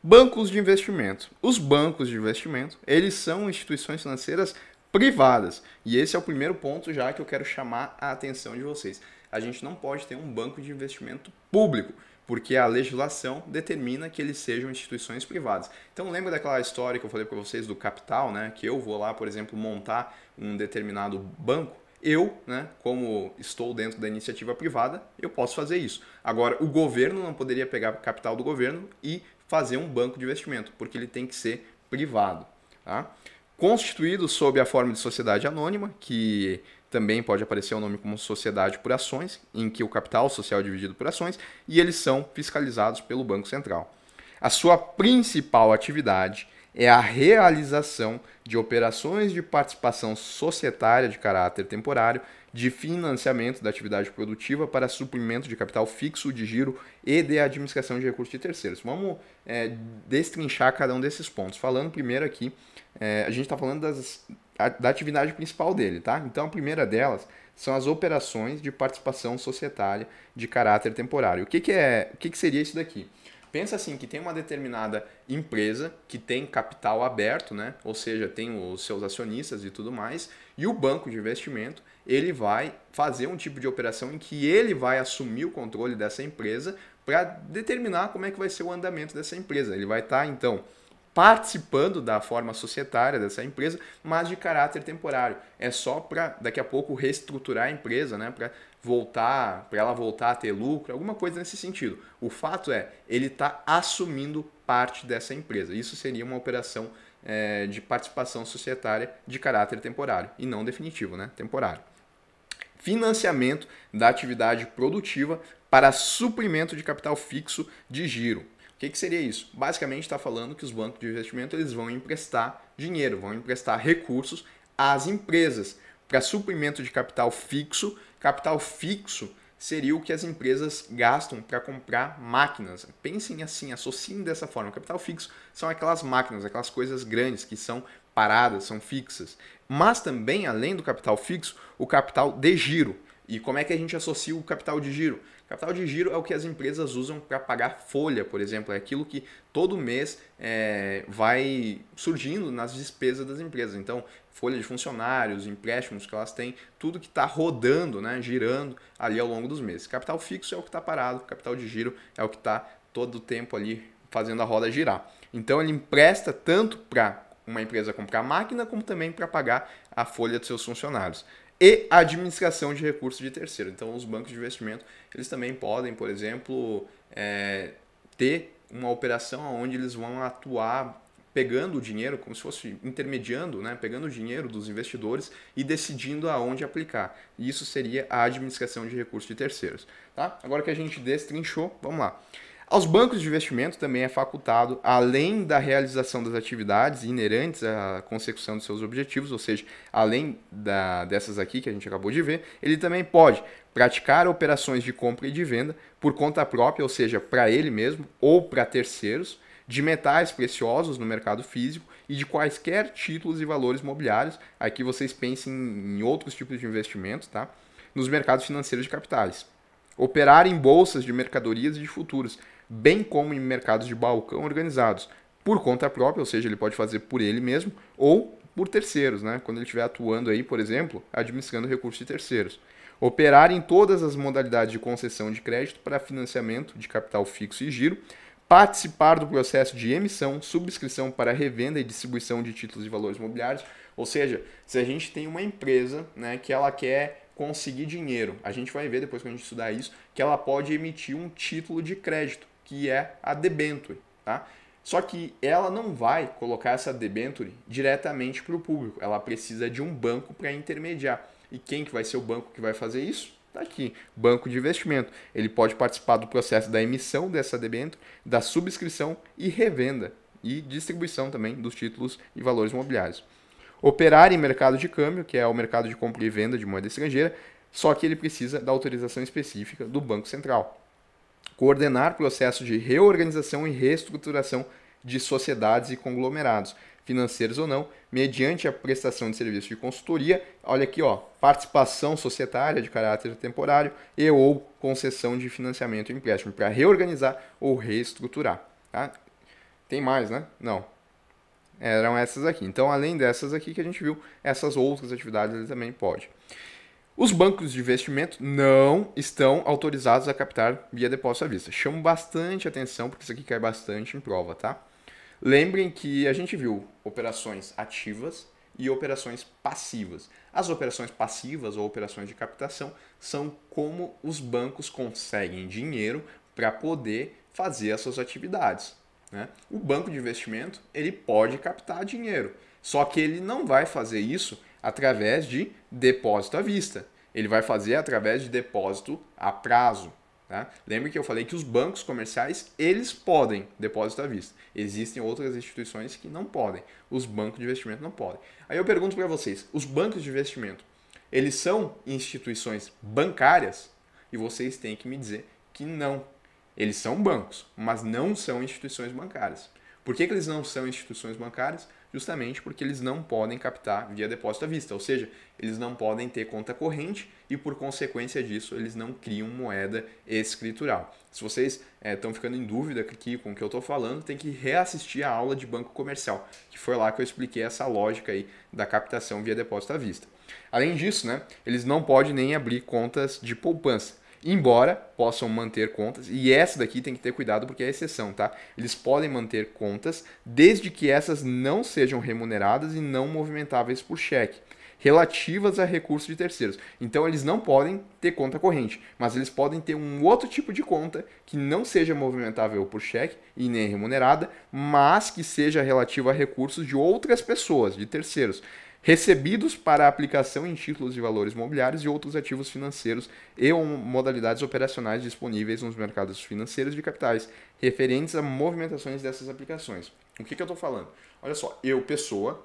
Bancos de investimento. Os bancos de investimento, eles são instituições financeiras privadas. E esse é o primeiro ponto já que eu quero chamar a atenção de vocês. A gente não pode ter um banco de investimento público porque a legislação determina que eles sejam instituições privadas. Então lembra daquela história que eu falei para vocês do capital, né? Que eu vou lá, por exemplo, montar um determinado banco. Eu, né, como estou dentro da iniciativa privada, eu posso fazer isso. Agora, o governo não poderia pegar o capital do governo e fazer um banco de investimento, porque ele tem que ser privado. Tá? Constituído sob a forma de sociedade anônima, que também pode aparecer o nome como sociedade por ações, em que o capital social é dividido por ações, e eles são fiscalizados pelo Banco Central. A sua principal atividade é a realização de operações de participação societária de caráter temporário, de financiamento da atividade produtiva para suprimento de capital fixo de giro e de administração de recursos de terceiros. Vamos é, destrinchar cada um desses pontos. Falando primeiro aqui, é, a gente está falando das da atividade principal dele, tá? Então a primeira delas são as operações de participação societária de caráter temporário. O que, que é, o que, que seria isso daqui? Pensa assim que tem uma determinada empresa que tem capital aberto, né? Ou seja, tem os seus acionistas e tudo mais, e o banco de investimento, ele vai fazer um tipo de operação em que ele vai assumir o controle dessa empresa para determinar como é que vai ser o andamento dessa empresa. Ele vai estar tá, então participando da forma societária dessa empresa, mas de caráter temporário. É só para daqui a pouco reestruturar a empresa, né, para voltar, para ela voltar a ter lucro, alguma coisa nesse sentido. O fato é, ele está assumindo parte dessa empresa. Isso seria uma operação é, de participação societária de caráter temporário e não definitivo, né, temporário. Financiamento da atividade produtiva para suprimento de capital fixo de giro o que, que seria isso? Basicamente está falando que os bancos de investimento eles vão emprestar dinheiro, vão emprestar recursos às empresas para suprimento de capital fixo. Capital fixo seria o que as empresas gastam para comprar máquinas. Pensem assim, associem dessa forma. Capital fixo são aquelas máquinas, aquelas coisas grandes que são paradas, são fixas. Mas também, além do capital fixo, o capital de giro. E como é que a gente associa o capital de giro? Capital de giro é o que as empresas usam para pagar folha, por exemplo, é aquilo que todo mês é, vai surgindo nas despesas das empresas. Então, folha de funcionários, empréstimos que elas têm, tudo que está rodando, né, girando ali ao longo dos meses. Capital fixo é o que está parado, capital de giro é o que está todo o tempo ali fazendo a roda girar. Então, ele empresta tanto para uma empresa comprar máquina, como também para pagar a folha de seus funcionários e administração de recursos de terceiro. Então, os bancos de investimento, eles também podem, por exemplo, é, ter uma operação onde eles vão atuar pegando o dinheiro, como se fosse intermediando, né? pegando o dinheiro dos investidores e decidindo aonde aplicar. Isso seria a administração de recursos de terceiros. Tá? Agora que a gente destrinchou, vamos lá. Aos bancos de investimento também é facultado, além da realização das atividades inerentes à consecução dos seus objetivos, ou seja, além da, dessas aqui que a gente acabou de ver, ele também pode praticar operações de compra e de venda por conta própria, ou seja, para ele mesmo ou para terceiros, de metais preciosos no mercado físico e de quaisquer títulos e valores mobiliários. Aqui vocês pensem em outros tipos de investimentos, tá? Nos mercados financeiros de capitais. Operar em bolsas de mercadorias e de futuros, bem como em mercados de balcão organizados, por conta própria, ou seja, ele pode fazer por ele mesmo, ou por terceiros, né? quando ele estiver atuando aí, por exemplo, administrando recursos de terceiros. Operar em todas as modalidades de concessão de crédito para financiamento de capital fixo e giro, participar do processo de emissão, subscrição para revenda e distribuição de títulos de valores imobiliários. Ou seja, se a gente tem uma empresa né, que ela quer conseguir dinheiro, a gente vai ver depois que a gente estudar isso, que ela pode emitir um título de crédito que é a debenture, tá? Só que ela não vai colocar essa debenture diretamente para o público, ela precisa de um banco para intermediar. E quem que vai ser o banco que vai fazer isso? Está aqui, banco de investimento. Ele pode participar do processo da emissão dessa debenture, da subscrição e revenda e distribuição também dos títulos e valores imobiliários. Operar em mercado de câmbio, que é o mercado de compra e venda de moeda estrangeira, só que ele precisa da autorização específica do Banco Central coordenar processo de reorganização e reestruturação de sociedades e conglomerados, financeiros ou não, mediante a prestação de serviço de consultoria, olha aqui, ó, participação societária de caráter temporário e ou concessão de financiamento e empréstimo para reorganizar ou reestruturar, tá? Tem mais, né? Não. Eram essas aqui. Então, além dessas aqui que a gente viu, essas outras atividades ele também pode. Os bancos de investimento não estão autorizados a captar via depósito à vista. Chamo bastante atenção, porque isso aqui cai bastante em prova, tá? Lembrem que a gente viu operações ativas e operações passivas. As operações passivas ou operações de captação são como os bancos conseguem dinheiro para poder fazer as suas atividades. Né? O banco de investimento ele pode captar dinheiro, só que ele não vai fazer isso através de depósito à vista. Ele vai fazer através de depósito a prazo. Tá? Lembre que eu falei que os bancos comerciais, eles podem depósito à vista. Existem outras instituições que não podem. Os bancos de investimento não podem. Aí eu pergunto para vocês, os bancos de investimento, eles são instituições bancárias? E vocês têm que me dizer que não. Eles são bancos, mas não são instituições bancárias. Por que, que eles não são instituições bancárias? justamente porque eles não podem captar via depósito à vista, ou seja, eles não podem ter conta corrente e, por consequência disso, eles não criam moeda escritural. Se vocês estão eh, é, ficando em dúvida aqui com o que eu estou falando, tem que reassistir a aula de banco comercial, que foi lá que eu expliquei essa lógica aí da captação via depósito à vista. Além disso, né, eles não podem nem abrir contas de poupança embora possam manter contas, e essa daqui tem que ter cuidado porque é exceção, tá? Eles podem manter contas desde que essas não sejam remuneradas e não movimentáveis por cheque, relativas a recursos de terceiros. Então eles não podem ter conta corrente, mas eles podem ter um outro tipo de conta que não seja movimentável por cheque e nem remunerada, mas que seja relativa a recursos de outras pessoas, de terceiros recebidos para aplicação em títulos de valores mobiliários e outros ativos financeiros e modalidades operacionais disponíveis nos mercados financeiros de capitais, referentes a movimentações dessas aplicações. O que, que eu estou falando? Olha só, eu, pessoa,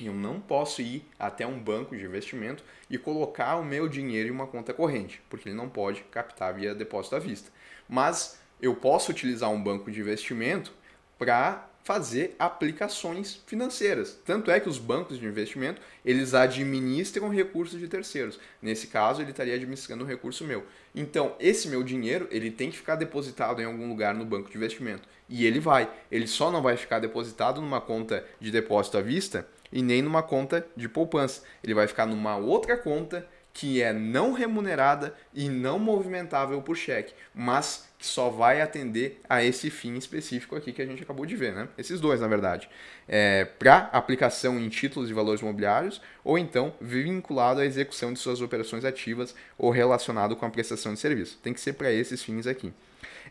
eu não posso ir até um banco de investimento e colocar o meu dinheiro em uma conta corrente, porque ele não pode captar via depósito à vista. Mas eu posso utilizar um banco de investimento para fazer aplicações financeiras. Tanto é que os bancos de investimento, eles administram recursos de terceiros. Nesse caso, ele estaria administrando um recurso meu. Então, esse meu dinheiro, ele tem que ficar depositado em algum lugar no banco de investimento. E ele vai. Ele só não vai ficar depositado numa conta de depósito à vista e nem numa conta de poupança. Ele vai ficar numa outra conta que é não remunerada e não movimentável por cheque, mas que só vai atender a esse fim específico aqui que a gente acabou de ver, né? Esses dois, na verdade. É, Para aplicação em títulos e valores imobiliários, ou então vinculado à execução de suas operações ativas ou relacionado com a prestação de serviço. Tem que ser para esses fins aqui.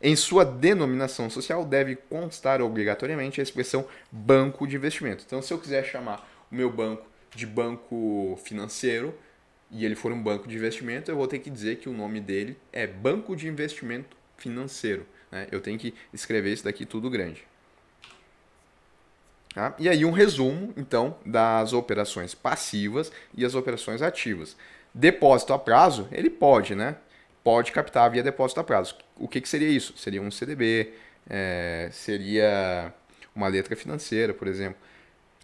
Em sua denominação social deve constar obrigatoriamente a expressão banco de investimento. Então, se eu quiser chamar o meu banco de banco financeiro, e ele for um banco de investimento, eu vou ter que dizer que o nome dele é Banco de Investimento Financeiro. Né? Eu tenho que escrever isso daqui tudo grande. Tá? E aí um resumo, então, das operações passivas e as operações ativas. Depósito a prazo, ele pode, né? Pode captar via depósito a prazo. O que, que seria isso? Seria um CDB, é, seria uma letra financeira, por exemplo.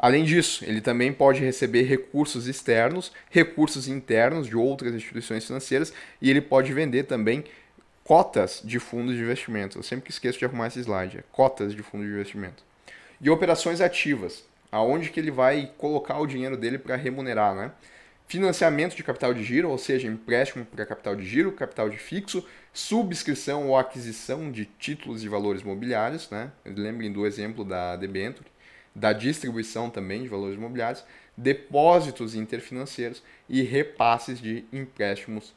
Além disso, ele também pode receber recursos externos, recursos internos de outras instituições financeiras e ele pode vender também cotas de fundos de investimento. Eu sempre esqueço de arrumar esse slide, é cotas de fundos de investimento. E operações ativas, aonde que ele vai colocar o dinheiro dele para remunerar, né? Financiamento de capital de giro, ou seja, empréstimo para capital de giro, capital de fixo, subscrição ou aquisição de títulos de valores mobiliários, né? Lembrem do exemplo da debenture da distribuição também de valores imobiliários, depósitos interfinanceiros e repasses de empréstimos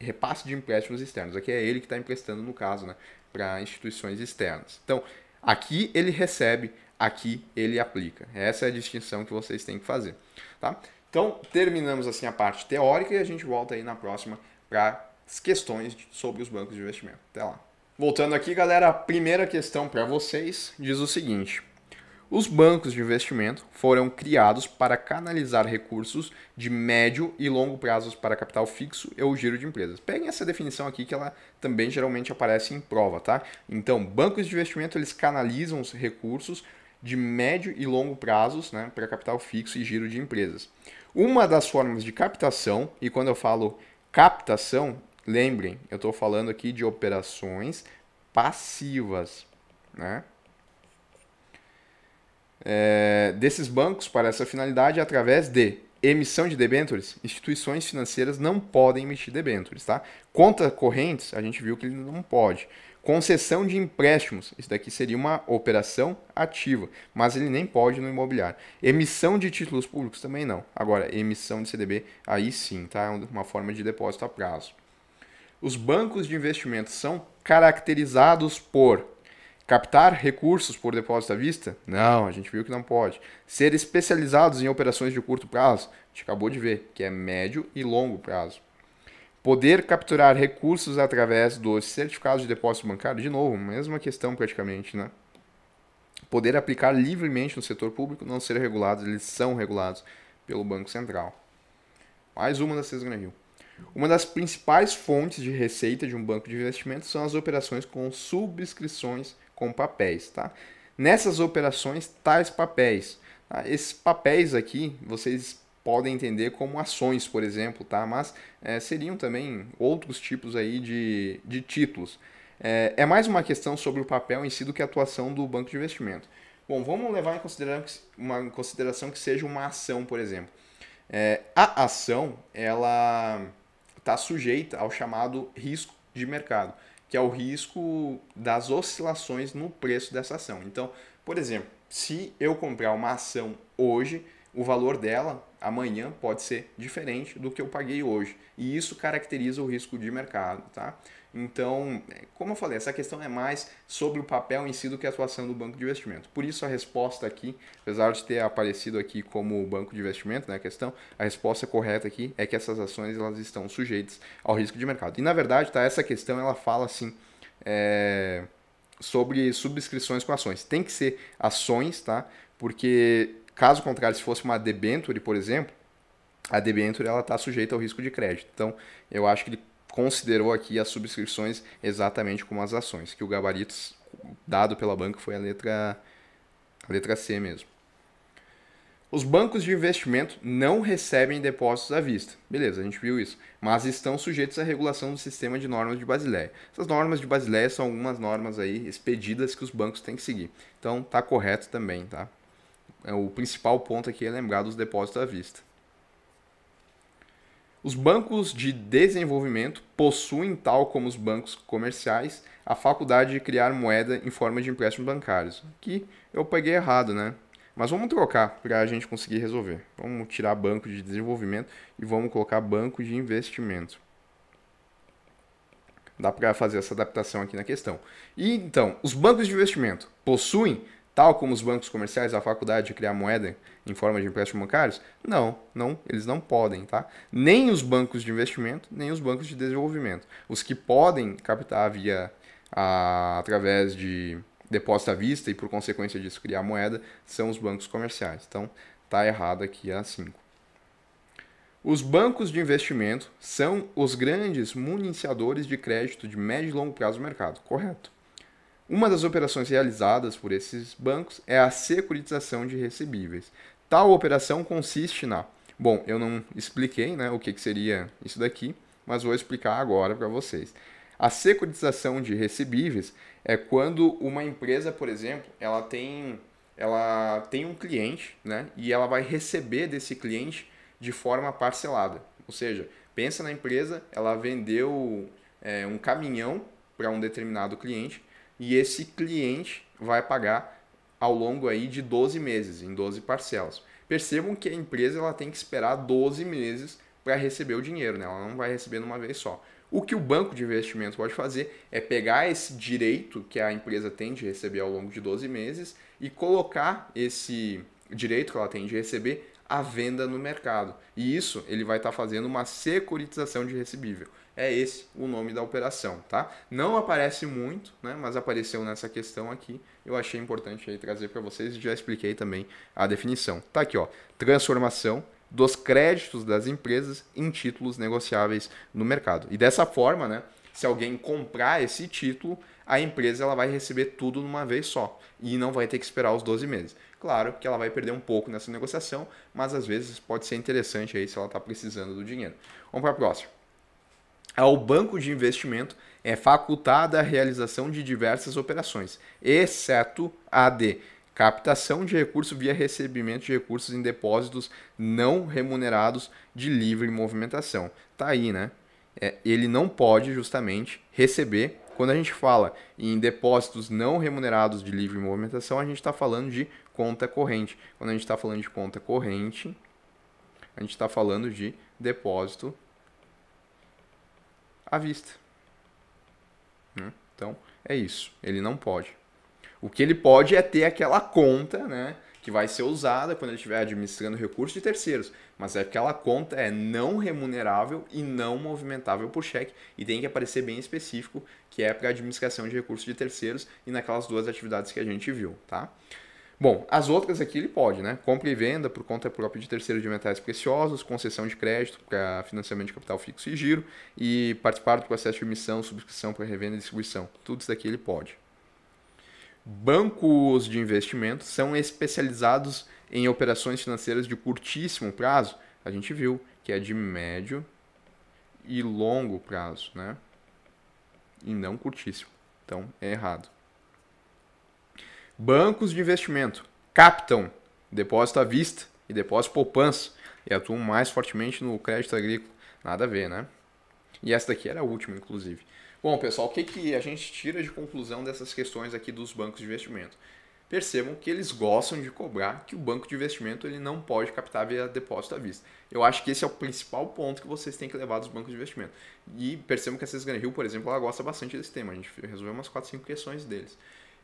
repasse de empréstimos externos. Aqui é ele que está emprestando no caso, né, para instituições externas. Então, aqui ele recebe, aqui ele aplica. Essa é a distinção que vocês têm que fazer, tá? Então, terminamos assim a parte teórica e a gente volta aí na próxima para as questões sobre os bancos de investimento. Até lá. Voltando aqui, galera, a primeira questão para vocês diz o seguinte: os bancos de investimento foram criados para canalizar recursos de médio e longo prazos para capital fixo e o giro de empresas. Peguem essa definição aqui que ela também geralmente aparece em prova, tá? Então, bancos de investimento eles canalizam os recursos de médio e longo prazos né, para capital fixo e giro de empresas. Uma das formas de captação, e quando eu falo captação, lembrem, eu estou falando aqui de operações passivas, né? é, desses bancos para essa finalidade é através de emissão de debêntures, instituições financeiras não podem emitir debêntures, tá? Conta correntes, a gente viu que ele não pode. Concessão de empréstimos, isso daqui seria uma operação ativa, mas ele nem pode no imobiliário. Emissão de títulos públicos também não. Agora, emissão de CDB, aí sim, tá? É uma forma de depósito a prazo. Os bancos de investimento são caracterizados por Captar recursos por depósito à vista? Não, a gente viu que não pode. Ser especializados em operações de curto prazo? A gente acabou de ver que é médio e longo prazo. Poder capturar recursos através dos certificados de depósito bancário? De novo, mesma questão praticamente, né? Poder aplicar livremente no setor público, não ser regulados, eles são regulados pelo Banco Central. Mais uma da Cesar Rio. Uma das principais fontes de receita de um banco de investimentos são as operações com subscrições com papéis, tá? Nessas operações, tais papéis. Tá? Esses papéis aqui, vocês podem entender como ações, por exemplo, tá? Mas é, seriam também outros tipos aí de, de títulos. É, é mais uma questão sobre o papel em si do que a atuação do banco de investimento. Bom, vamos levar em consideração, uma, em consideração que seja uma ação, por exemplo. É, a ação, ela está sujeita ao chamado risco de mercado que é o risco das oscilações no preço dessa ação. Então, por exemplo, se eu comprar uma ação hoje, o valor dela amanhã pode ser diferente do que eu paguei hoje. E isso caracteriza o risco de mercado, tá? Então, é, como eu falei, essa questão é mais sobre o papel em si do que a atuação do banco de investimento. Por isso a resposta aqui, apesar de ter aparecido aqui como banco de investimento, né, a questão, a resposta correta aqui é que essas ações elas estão sujeitas ao risco de mercado. E na verdade, tá, essa questão ela fala assim, é, sobre subscrições com ações. Tem que ser ações, tá? Porque caso contrário, se fosse uma debenture, por exemplo, a debenture ela está sujeita ao risco de crédito. Então, eu acho que ele considerou aqui as subscrições exatamente como as ações, que o gabarito dado pela banca foi a letra, a letra C mesmo. Os bancos de investimento não recebem depósitos à vista. Beleza, a gente viu isso. Mas estão sujeitos à regulação do sistema de normas de Basileia. Essas normas de Basileia são algumas normas aí expedidas que os bancos têm que seguir. Então tá correto também, tá? É, o principal ponto aqui é lembrar dos depósitos à vista. Os bancos de desenvolvimento possuem, tal como os bancos comerciais, a faculdade de criar moeda em forma de empréstimos bancários. Aqui eu peguei errado, né? Mas vamos trocar para a gente conseguir resolver. Vamos tirar banco de desenvolvimento e vamos colocar banco de investimento. Dá para fazer essa adaptação aqui na questão. E então, os bancos de investimento possuem tal como os bancos comerciais, a faculdade de criar moeda em forma de empréstimos bancários? Não, não, eles não podem, tá? Nem os bancos de investimento, nem os bancos de desenvolvimento. Os que podem captar via a, através de depósito à vista e por consequência disso criar moeda são os bancos comerciais. Então, tá errado aqui a 5. Os bancos de investimento são os grandes municiadores de crédito de médio e longo prazo do mercado, correto? Uma das operações realizadas por esses bancos é a securitização de recebíveis. Tal operação consiste na. Bom, eu não expliquei né, o que, que seria isso daqui, mas vou explicar agora para vocês. A securitização de recebíveis é quando uma empresa, por exemplo, ela tem, ela tem um cliente né, e ela vai receber desse cliente de forma parcelada. Ou seja, pensa na empresa, ela vendeu é, um caminhão para um determinado cliente e esse cliente vai pagar ao longo aí de 12 meses, em 12 parcelas. Percebam que a empresa ela tem que esperar 12 meses para receber o dinheiro, né? ela não vai receber numa vez só. O que o banco de investimento pode fazer é pegar esse direito que a empresa tem de receber ao longo de 12 meses e colocar esse direito que ela tem de receber à venda no mercado. E isso ele vai estar tá fazendo uma securitização de recebível é esse o nome da operação, tá? Não aparece muito, né, mas apareceu nessa questão aqui, eu achei importante aí trazer para vocês e já expliquei também a definição. Tá aqui, ó, transformação dos créditos das empresas em títulos negociáveis no mercado. E dessa forma, né, se alguém comprar esse título, a empresa ela vai receber tudo numa vez só e não vai ter que esperar os 12 meses. Claro que ela vai perder um pouco nessa negociação, mas às vezes pode ser interessante aí se ela está precisando do dinheiro. Vamos para a próxima ao banco de investimento é facultada a realização de diversas operações, exceto a de captação de recurso via recebimento de recursos em depósitos não remunerados de livre movimentação. Tá aí, né? É, ele não pode justamente receber. Quando a gente fala em depósitos não remunerados de livre movimentação, a gente está falando de conta corrente. Quando a gente está falando de conta corrente, a gente está falando de depósito à vista. Né? Então, é isso. Ele não pode. O que ele pode é ter aquela conta, né? Que vai ser usada quando ele estiver administrando recursos de terceiros. Mas é aquela conta é não remunerável e não movimentável por cheque. E tem que aparecer bem específico que é para administração de recursos de terceiros e naquelas duas atividades que a gente viu, tá? Bom, as outras aqui ele pode, né? Compra e venda por conta própria de terceiro de metais preciosos, concessão de crédito para financiamento de capital fixo e giro e participar do processo de emissão, subscrição para revenda e distribuição. Tudo isso daqui ele pode. Bancos de investimento são especializados em operações financeiras de curtíssimo prazo. A gente viu que é de médio e longo prazo, né? E não curtíssimo. Então, é errado. Bancos de investimento captam depósito à vista e depósito poupança e atuam mais fortemente no crédito agrícola. Nada a ver, né? E essa daqui era a última, inclusive. Bom, pessoal, o que, que a gente tira de conclusão dessas questões aqui dos bancos de investimento? Percebam que eles gostam de cobrar que o banco de investimento ele não pode captar via depósito à vista. Eu acho que esse é o principal ponto que vocês têm que levar dos bancos de investimento. E percebam que a Cesgan Hill, por exemplo, ela gosta bastante desse tema. A gente resolveu umas 4, 5 questões deles.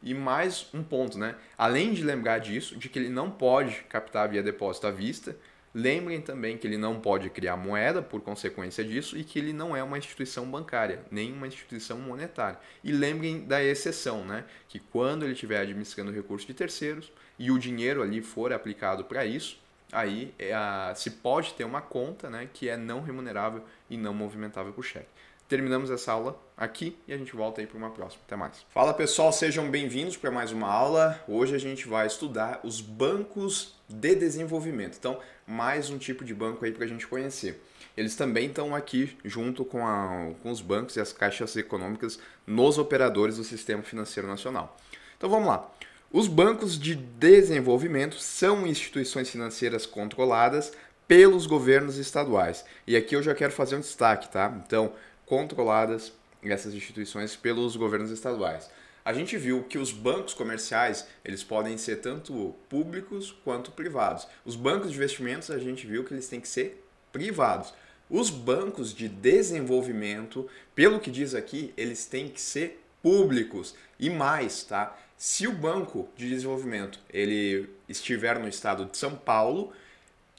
E mais um ponto, né? Além de lembrar disso, de que ele não pode captar via depósito à vista, lembrem também que ele não pode criar moeda por consequência disso e que ele não é uma instituição bancária, nem uma instituição monetária. E lembrem da exceção, né? Que quando ele estiver administrando recurso de terceiros e o dinheiro ali for aplicado para isso, aí é a, se pode ter uma conta né, que é não remunerável e não movimentável por cheque terminamos essa aula aqui e a gente volta aí para uma próxima. Até mais. Fala pessoal, sejam bem-vindos para mais uma aula. Hoje a gente vai estudar os bancos de desenvolvimento. Então, mais um tipo de banco aí para a gente conhecer. Eles também estão aqui junto com, a, com os bancos e as caixas econômicas nos operadores do sistema financeiro nacional. Então vamos lá. Os bancos de desenvolvimento são instituições financeiras controladas pelos governos estaduais. E aqui eu já quero fazer um destaque, tá? Então, controladas essas instituições pelos governos estaduais. A gente viu que os bancos comerciais, eles podem ser tanto públicos quanto privados. Os bancos de investimentos, a gente viu que eles têm que ser privados. Os bancos de desenvolvimento, pelo que diz aqui, eles têm que ser públicos e mais, tá? Se o banco de desenvolvimento ele estiver no estado de São Paulo,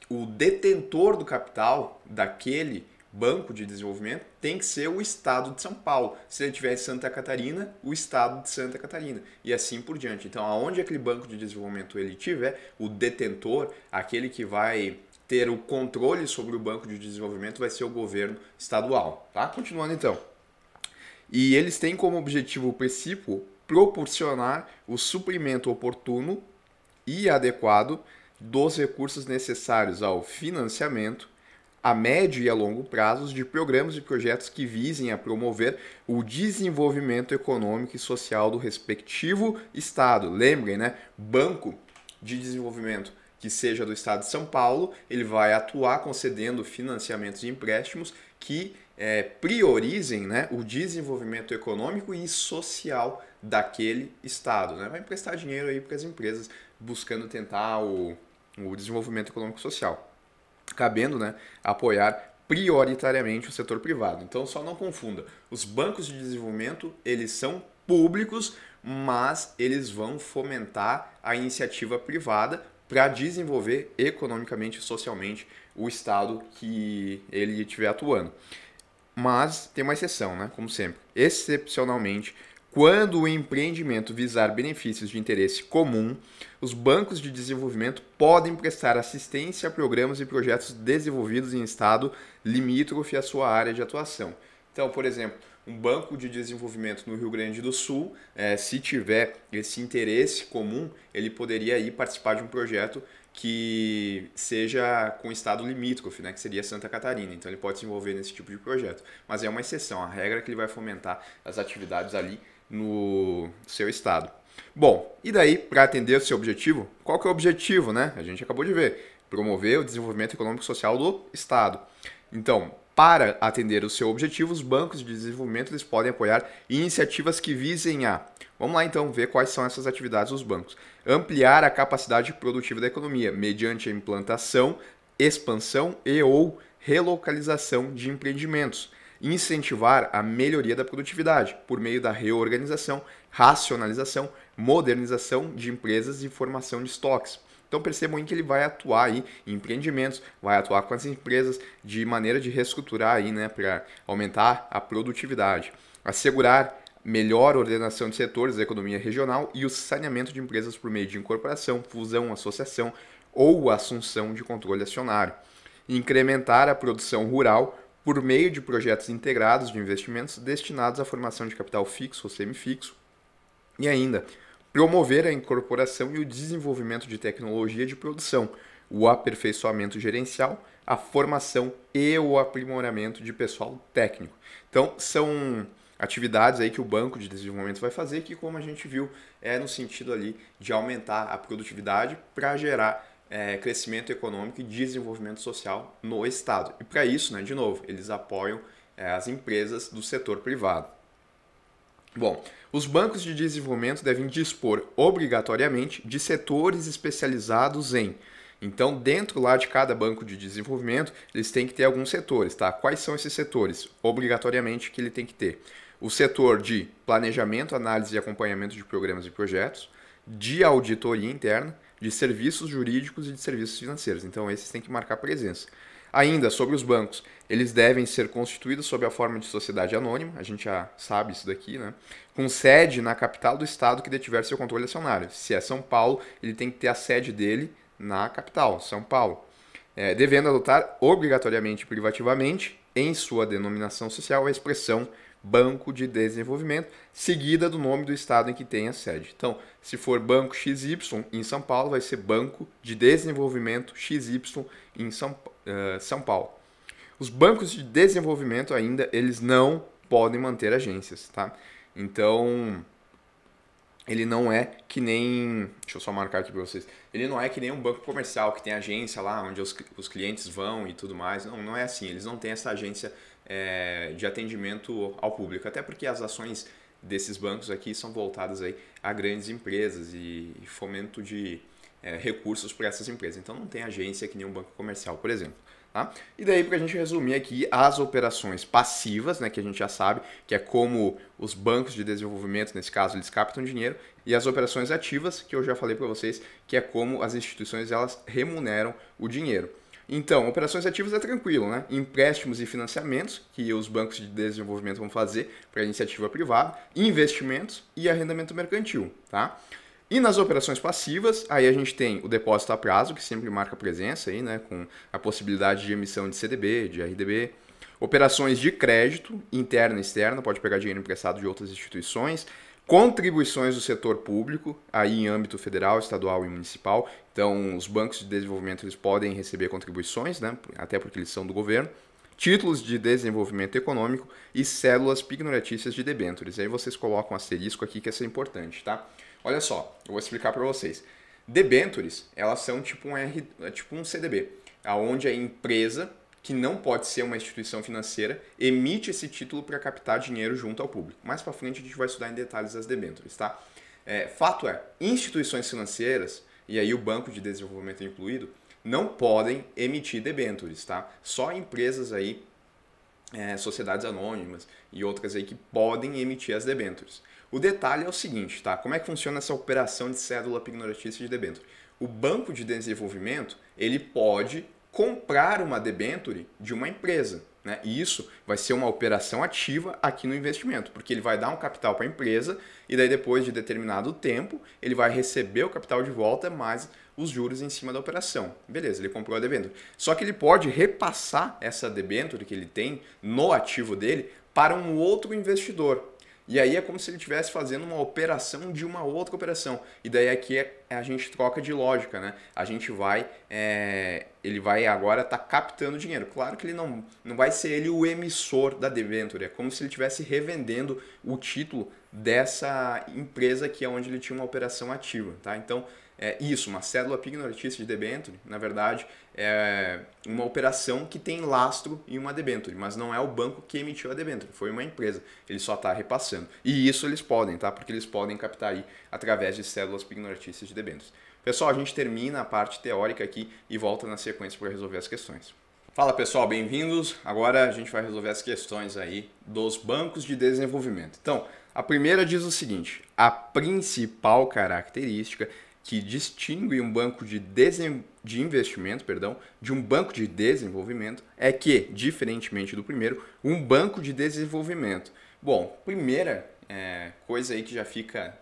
o detentor do capital daquele banco de desenvolvimento tem que ser o estado de São Paulo. Se ele tiver em Santa Catarina, o estado de Santa Catarina e assim por diante. Então, aonde aquele banco de desenvolvimento ele tiver, o detentor, aquele que vai ter o controle sobre o banco de desenvolvimento vai ser o governo estadual, tá? Continuando então. E eles têm como objetivo principal princípio proporcionar o suprimento oportuno e adequado dos recursos necessários ao financiamento a médio e a longo prazos de programas e projetos que visem a promover o desenvolvimento econômico e social do respectivo Estado. Lembrem, né? Banco de Desenvolvimento que seja do Estado de São Paulo, ele vai atuar concedendo financiamentos e empréstimos que é, priorizem né, o desenvolvimento econômico e social daquele Estado. Né? Vai emprestar dinheiro aí para as empresas buscando tentar o, o desenvolvimento econômico e social cabendo né, apoiar prioritariamente o setor privado. Então só não confunda. Os bancos de desenvolvimento, eles são públicos, mas eles vão fomentar a iniciativa privada para desenvolver economicamente e socialmente o estado que ele estiver atuando. Mas tem uma exceção, né, como sempre. Excepcionalmente, quando o empreendimento visar benefícios de interesse comum, os bancos de desenvolvimento podem prestar assistência a programas e projetos desenvolvidos em estado limítrofe à sua área de atuação. Então, por exemplo, um banco de desenvolvimento no Rio Grande do Sul, é, se tiver esse interesse comum, ele poderia ir participar de um projeto que seja com estado limítrofe, né, que seria Santa Catarina. Então ele pode se envolver nesse tipo de projeto. Mas é uma exceção, a regra é que ele vai fomentar as atividades ali no seu estado. Bom, e daí, para atender o seu objetivo, qual que é o objetivo, né? A gente acabou de ver, promover o desenvolvimento econômico e social do estado. Então, para atender o seu objetivo, os bancos de desenvolvimento eles podem apoiar iniciativas que visem a. Vamos lá então ver quais são essas atividades dos bancos. Ampliar a capacidade produtiva da economia mediante a implantação, expansão e ou relocalização de empreendimentos incentivar a melhoria da produtividade por meio da reorganização, racionalização, modernização de empresas e formação de estoques. Então percebam que ele vai atuar aí em empreendimentos, vai atuar com as empresas de maneira de reestruturar aí, né, para aumentar a produtividade, assegurar melhor ordenação de setores da economia regional e o saneamento de empresas por meio de incorporação, fusão, associação ou assunção de controle acionário, incrementar a produção rural por meio de projetos integrados de investimentos destinados à formação de capital fixo ou semifixo e ainda promover a incorporação e o desenvolvimento de tecnologia de produção, o aperfeiçoamento gerencial, a formação e o aprimoramento de pessoal técnico. Então, são atividades aí que o banco de desenvolvimento vai fazer que, como a gente viu, é no sentido ali de aumentar a produtividade para gerar é, crescimento econômico e desenvolvimento social no Estado. E para isso, né, de novo, eles apoiam é, as empresas do setor privado. Bom, os bancos de desenvolvimento devem dispor obrigatoriamente de setores especializados em. Então, dentro lá de cada banco de desenvolvimento, eles têm que ter alguns setores, tá? Quais são esses setores? Obrigatoriamente que ele tem que ter o setor de planejamento, análise e acompanhamento de programas e projetos, de auditoria interna de serviços jurídicos e de serviços financeiros. Então, esses têm que marcar presença. Ainda sobre os bancos, eles devem ser constituídos sob a forma de sociedade anônima, a gente já sabe isso daqui, né? Com sede na capital do estado que detiver seu controle acionário. Se é São Paulo, ele tem que ter a sede dele na capital, São Paulo. É, devendo adotar obrigatoriamente e privativamente, em sua denominação social, a expressão Banco de Desenvolvimento, seguida do nome do estado em que tem a sede. Então, se for Banco XY em São Paulo, vai ser Banco de Desenvolvimento XY em São, uh, São Paulo. Os bancos de desenvolvimento ainda, eles não podem manter agências, tá? Então, ele não é que nem. Deixa eu só marcar aqui para vocês. Ele não é que nem um banco comercial que tem agência lá, onde os, os clientes vão e tudo mais. Não, não é assim. Eles não têm essa agência é, de atendimento ao público. Até porque as ações desses bancos aqui são voltadas aí a grandes empresas e fomento de é, recursos para essas empresas. Então não tem agência que nem um banco comercial, por exemplo. Tá? E daí, para a gente resumir aqui as operações passivas, né, que a gente já sabe, que é como os bancos de desenvolvimento, nesse caso, eles captam dinheiro, e as operações ativas, que eu já falei para vocês, que é como as instituições elas remuneram o dinheiro. Então, operações ativas é tranquilo, né? Empréstimos e financiamentos, que os bancos de desenvolvimento vão fazer para iniciativa privada, investimentos e arrendamento mercantil, tá? E nas operações passivas, aí a gente tem o depósito a prazo, que sempre marca presença aí, né, com a possibilidade de emissão de CDB, de RDB, operações de crédito, interna e externa, pode pegar dinheiro emprestado de outras instituições, contribuições do setor público, aí em âmbito federal, estadual e municipal. Então, os bancos de desenvolvimento eles podem receber contribuições, né? até porque eles são do governo. Títulos de desenvolvimento econômico e células pignoratícias de debêntures. Aí vocês colocam um asterisco aqui que isso é importante, tá? Olha só, eu vou explicar para vocês. Debêntures, elas são tipo um, R, é tipo um CDB, aonde a empresa que não pode ser uma instituição financeira, emite esse título para captar dinheiro junto ao público. Mais para frente a gente vai estudar em detalhes as debêntures, tá? É, fato é, instituições financeiras, e aí o Banco de Desenvolvimento incluído, não podem emitir debêntures, tá? Só empresas aí, é, sociedades anônimas e outras aí que podem emitir as debêntures. O detalhe é o seguinte, tá? Como é que funciona essa operação de cédula pignoratícia de debênture? O Banco de Desenvolvimento, ele pode comprar uma debenture de uma empresa. Né? E isso vai ser uma operação ativa aqui no investimento, porque ele vai dar um capital para a empresa e daí depois de determinado tempo ele vai receber o capital de volta mais os juros em cima da operação. Beleza, ele comprou a debênture. Só que ele pode repassar essa debênture que ele tem no ativo dele para um outro investidor. E aí é como se ele estivesse fazendo uma operação de uma outra operação. E daí aqui é, a gente troca de lógica, né? A gente vai. É, ele vai agora estar tá captando dinheiro. Claro que ele não, não vai ser ele o emissor da Deventure. É como se ele estivesse revendendo o título dessa empresa que é onde ele tinha uma operação ativa, tá? Então, é isso, uma cédula pignoratícia de debenture, na verdade, é uma operação que tem lastro em uma debenture, mas não é o banco que emitiu a debenture, foi uma empresa. Ele só está repassando. E isso eles podem, tá? Porque eles podem captar aí através de células pignoratícias de debêntures. Pessoal, a gente termina a parte teórica aqui e volta na sequência para resolver as questões. Fala pessoal, bem-vindos. Agora a gente vai resolver as questões aí dos bancos de desenvolvimento. Então, a primeira diz o seguinte: a principal característica que distingue um banco de desenvolvimento de investimento, perdão, de um banco de desenvolvimento é que, diferentemente do primeiro, um banco de desenvolvimento. Bom, primeira é, coisa aí que já fica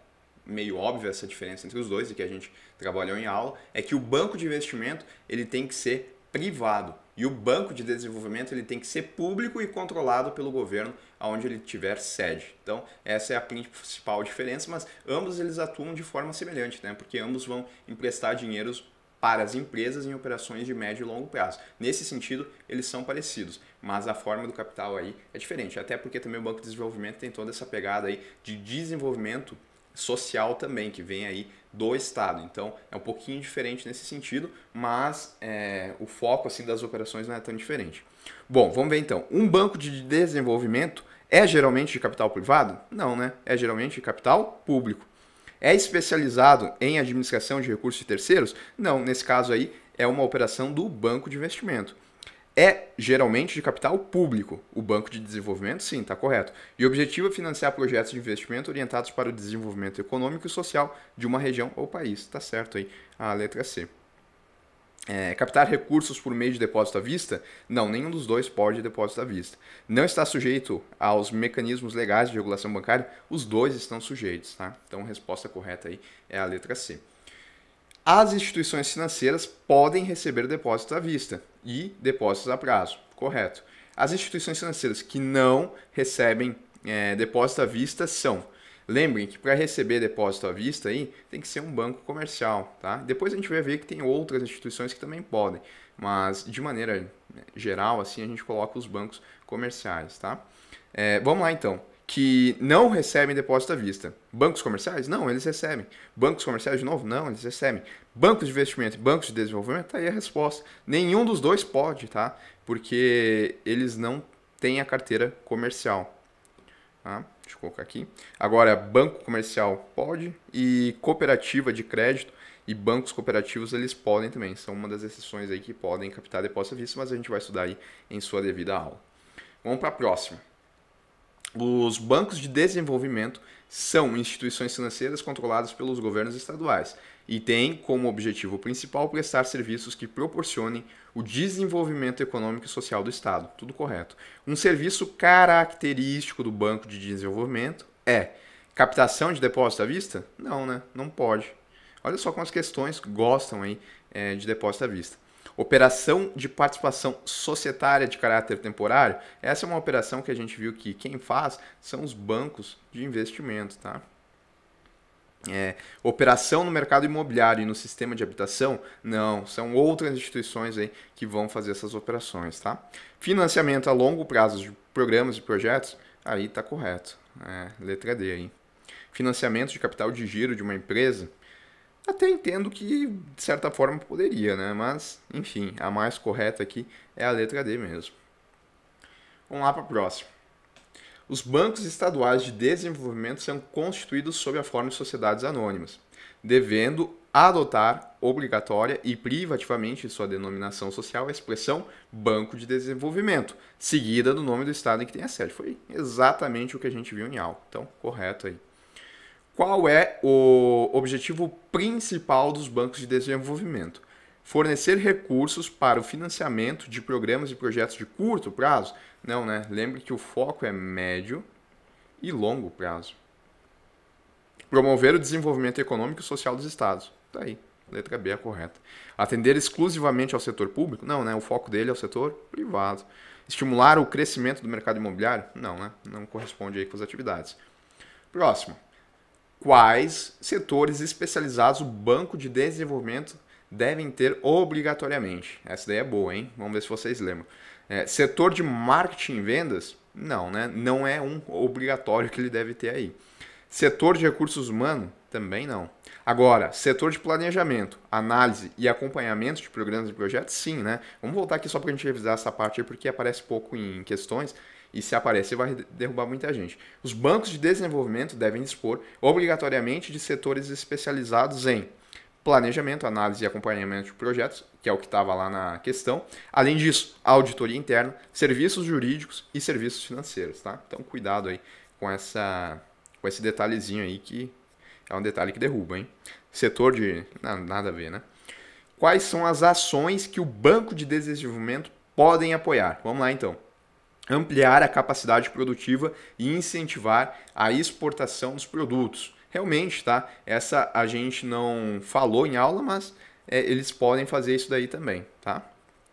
meio óbvia essa diferença entre os dois e que a gente trabalhou em aula é que o banco de investimento ele tem que ser privado e o banco de desenvolvimento ele tem que ser público e controlado pelo governo aonde ele tiver sede. Então essa é a principal diferença, mas ambos eles atuam de forma semelhante, né? Porque ambos vão emprestar dinheiros para as empresas em operações de médio e longo prazo. Nesse sentido, eles são parecidos, mas a forma do capital aí é diferente, até porque também o Banco de Desenvolvimento tem toda essa pegada aí de desenvolvimento social também, que vem aí do Estado. Então, é um pouquinho diferente nesse sentido, mas é, o foco assim das operações não é tão diferente. Bom, vamos ver então. Um banco de desenvolvimento é geralmente de capital privado? Não, né? É geralmente de capital público. É especializado em administração de recursos de terceiros? Não, nesse caso aí é uma operação do banco de investimento. É geralmente de capital público. O banco de desenvolvimento, sim, está correto. E o objetivo é financiar projetos de investimento orientados para o desenvolvimento econômico e social de uma região ou país. Está certo aí a letra C. É, captar recursos por meio de depósito à vista? Não, nenhum dos dois pode depósito à vista. Não está sujeito aos mecanismos legais de regulação bancária? Os dois estão sujeitos, tá? Então a resposta correta aí é a letra C. As instituições financeiras podem receber depósito à vista e depósitos a prazo, correto. As instituições financeiras que não recebem é, depósito à vista são Lembrem que para receber depósito à vista aí, tem que ser um banco comercial, tá? Depois a gente vai ver que tem outras instituições que também podem, mas de maneira né, geral assim a gente coloca os bancos comerciais, tá? É, vamos lá então. Que não recebem depósito à vista. Bancos comerciais? Não, eles recebem. Bancos comerciais de novo? Não, eles recebem. Bancos de investimento e bancos de desenvolvimento? Tá aí a resposta. Nenhum dos dois pode, tá? Porque eles não têm a carteira comercial. Tá? Deixa eu colocar aqui. Agora, banco comercial pode e cooperativa de crédito e bancos cooperativos eles podem também. São uma das exceções aí que podem captar depósito à vista, mas a gente vai estudar aí em sua devida aula. Vamos para a próxima. Os bancos de desenvolvimento são instituições financeiras controladas pelos governos estaduais e têm como objetivo principal prestar serviços que proporcionem o desenvolvimento econômico e social do Estado. Tudo correto. Um serviço característico do Banco de Desenvolvimento é captação de depósito à vista? Não, né? Não pode. Olha só as questões gostam aí, é, de depósito à vista. Operação de participação societária de caráter temporário, essa é uma operação que a gente viu que quem faz são os bancos de investimento, tá? É, operação no mercado imobiliário e no sistema de habitação? Não, são outras instituições aí que vão fazer essas operações, tá? Financiamento a longo prazo de programas e projetos? Aí tá correto, é, letra D aí. Financiamento de capital de giro de uma empresa? Até entendo que, de certa forma, poderia, né? Mas, enfim, a mais correta aqui é a letra D mesmo. Vamos lá para a próxima. Os bancos estaduais de desenvolvimento são constituídos sob a forma de sociedades anônimas, devendo adotar obrigatória e privativamente em sua denominação social a expressão Banco de Desenvolvimento, seguida do nome do estado em que tem a sede. Foi exatamente o que a gente viu em alto. Então, correto aí. Qual é o objetivo principal dos bancos de desenvolvimento? Fornecer recursos para o financiamento de programas e projetos de curto prazo? Não, né? Lembre que o foco é médio e longo prazo. Promover o desenvolvimento econômico e social dos estados. Tá aí. Letra B é correta. Atender exclusivamente ao setor público? Não, né? O foco dele é o setor privado. Estimular o crescimento do mercado imobiliário? Não, né? Não corresponde aí com as atividades. Próximo quais setores especializados o Banco de Desenvolvimento devem ter obrigatoriamente. Essa daí é boa, hein? Vamos ver se vocês lembram. É, setor de marketing e vendas? Não, né? Não é um obrigatório que ele deve ter aí. Setor de recursos humanos? Também não. Agora, setor de planejamento, análise e acompanhamento de programas e projetos, sim, né? Vamos voltar aqui só para a gente revisar essa parte aí, porque aparece pouco em questões e se aparecer vai derrubar muita gente. Os bancos de desenvolvimento devem dispor obrigatoriamente de setores especializados em planejamento, análise e acompanhamento de projetos, que é o que estava lá na questão. Além disso, auditoria interna, serviços jurídicos e serviços financeiros, tá? Então cuidado aí com essa com esse detalhezinho aí que é um detalhe que derruba, hein? Setor de não, nada a ver, né? Quais são as ações que o banco de desenvolvimento podem apoiar? Vamos lá então ampliar a capacidade produtiva e incentivar a exportação dos produtos. Realmente, tá? Essa a gente não falou em aula, mas é, eles podem fazer isso daí também, tá?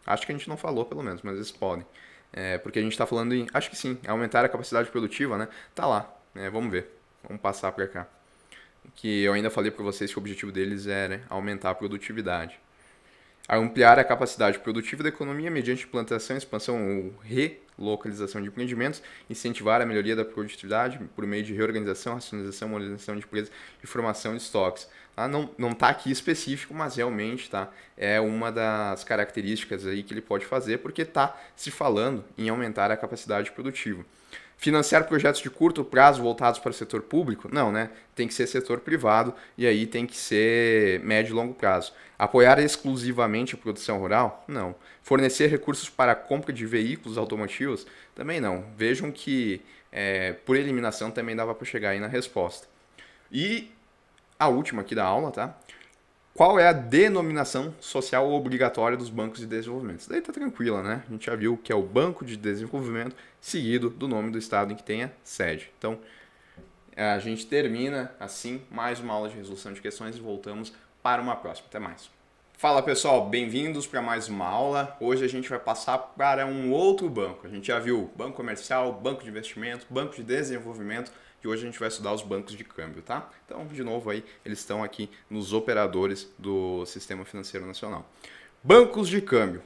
Acho que a gente não falou, pelo menos, mas eles podem. É, porque a gente está falando em, acho que sim, aumentar a capacidade produtiva, né? Tá lá, é, vamos ver, vamos passar para cá. Que eu ainda falei para vocês que o objetivo deles era aumentar a produtividade a ampliar a capacidade produtiva da economia mediante plantação, expansão ou relocalização de empreendimentos, incentivar a melhoria da produtividade por meio de reorganização, racionalização, modernização de empresas e formação de estoques. Ah, não não está aqui específico, mas realmente tá, é uma das características aí que ele pode fazer, porque está se falando em aumentar a capacidade produtiva. Financiar projetos de curto prazo voltados para o setor público? Não, né? Tem que ser setor privado e aí tem que ser médio e longo prazo. Apoiar exclusivamente a produção rural? Não. Fornecer recursos para a compra de veículos automotivos? Também não. Vejam que é, por eliminação também dava para chegar aí na resposta. E a última aqui da aula, tá? Qual é a denominação social obrigatória dos bancos de desenvolvimento? Isso daí tá tranquila, né? A gente já viu que é o Banco de Desenvolvimento seguido do nome do estado em que tenha sede. Então, a gente termina assim mais uma aula de resolução de questões e voltamos para uma próxima. Até mais. Fala pessoal, bem-vindos para mais uma aula. Hoje a gente vai passar para um outro banco. A gente já viu banco comercial, banco de investimento, banco de desenvolvimento que hoje a gente vai estudar os bancos de câmbio, tá? Então, de novo aí, eles estão aqui nos operadores do Sistema Financeiro Nacional. Bancos de câmbio.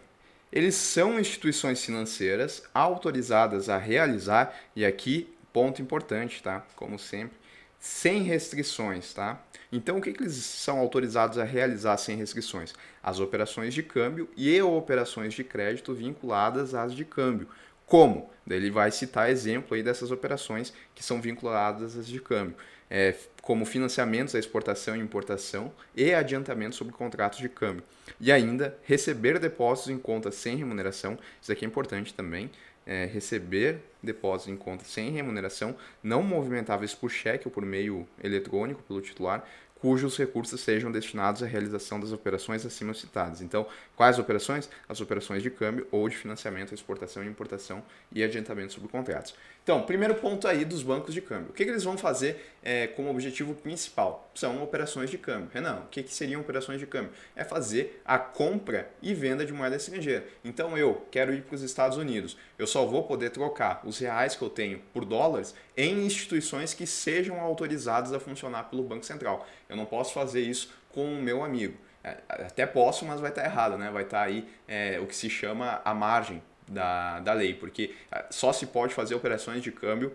Eles são instituições financeiras autorizadas a realizar, e aqui, ponto importante, tá? Como sempre, sem restrições, tá? Então, o que, que eles são autorizados a realizar sem restrições? As operações de câmbio e operações de crédito vinculadas às de câmbio. Como? Daí ele vai citar exemplo aí dessas operações que são vinculadas às de câmbio, é, como financiamentos à exportação e importação e adiantamentos sobre contratos de câmbio. E ainda, receber depósitos em conta sem remuneração, isso aqui é importante também, é, receber depósitos em conta sem remuneração não movimentáveis por cheque ou por meio eletrônico pelo titular, cujos recursos sejam destinados à realização das operações acima citadas. Então, quais operações? As operações de câmbio ou de financiamento, exportação e importação e adiantamento sobre contratos. Então, primeiro ponto aí dos bancos de câmbio. O que, que eles vão fazer é, como objetivo principal? São operações de câmbio. Renan, o que, que seriam operações de câmbio? É fazer a compra e venda de moeda estrangeira. Então, eu quero ir para os Estados Unidos. Eu só vou poder trocar os reais que eu tenho por dólares em instituições que sejam autorizadas a funcionar pelo Banco Central. Eu não posso fazer isso com o meu amigo. É, até posso, mas vai estar tá errado, né? Vai estar tá aí é, o que se chama a margem da, da lei, porque ah, só se pode fazer operações de câmbio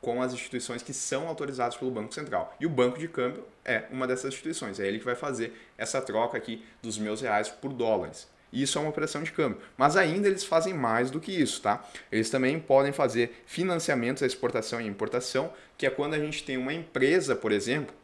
com as instituições que são autorizadas pelo Banco Central. E o banco de câmbio é uma dessas instituições, é ele que vai fazer essa troca aqui dos meus reais por dólares. Isso é uma operação de câmbio. Mas ainda eles fazem mais do que isso, tá? Eles também podem fazer financiamentos à exportação e importação, que é quando a gente tem uma empresa, por exemplo,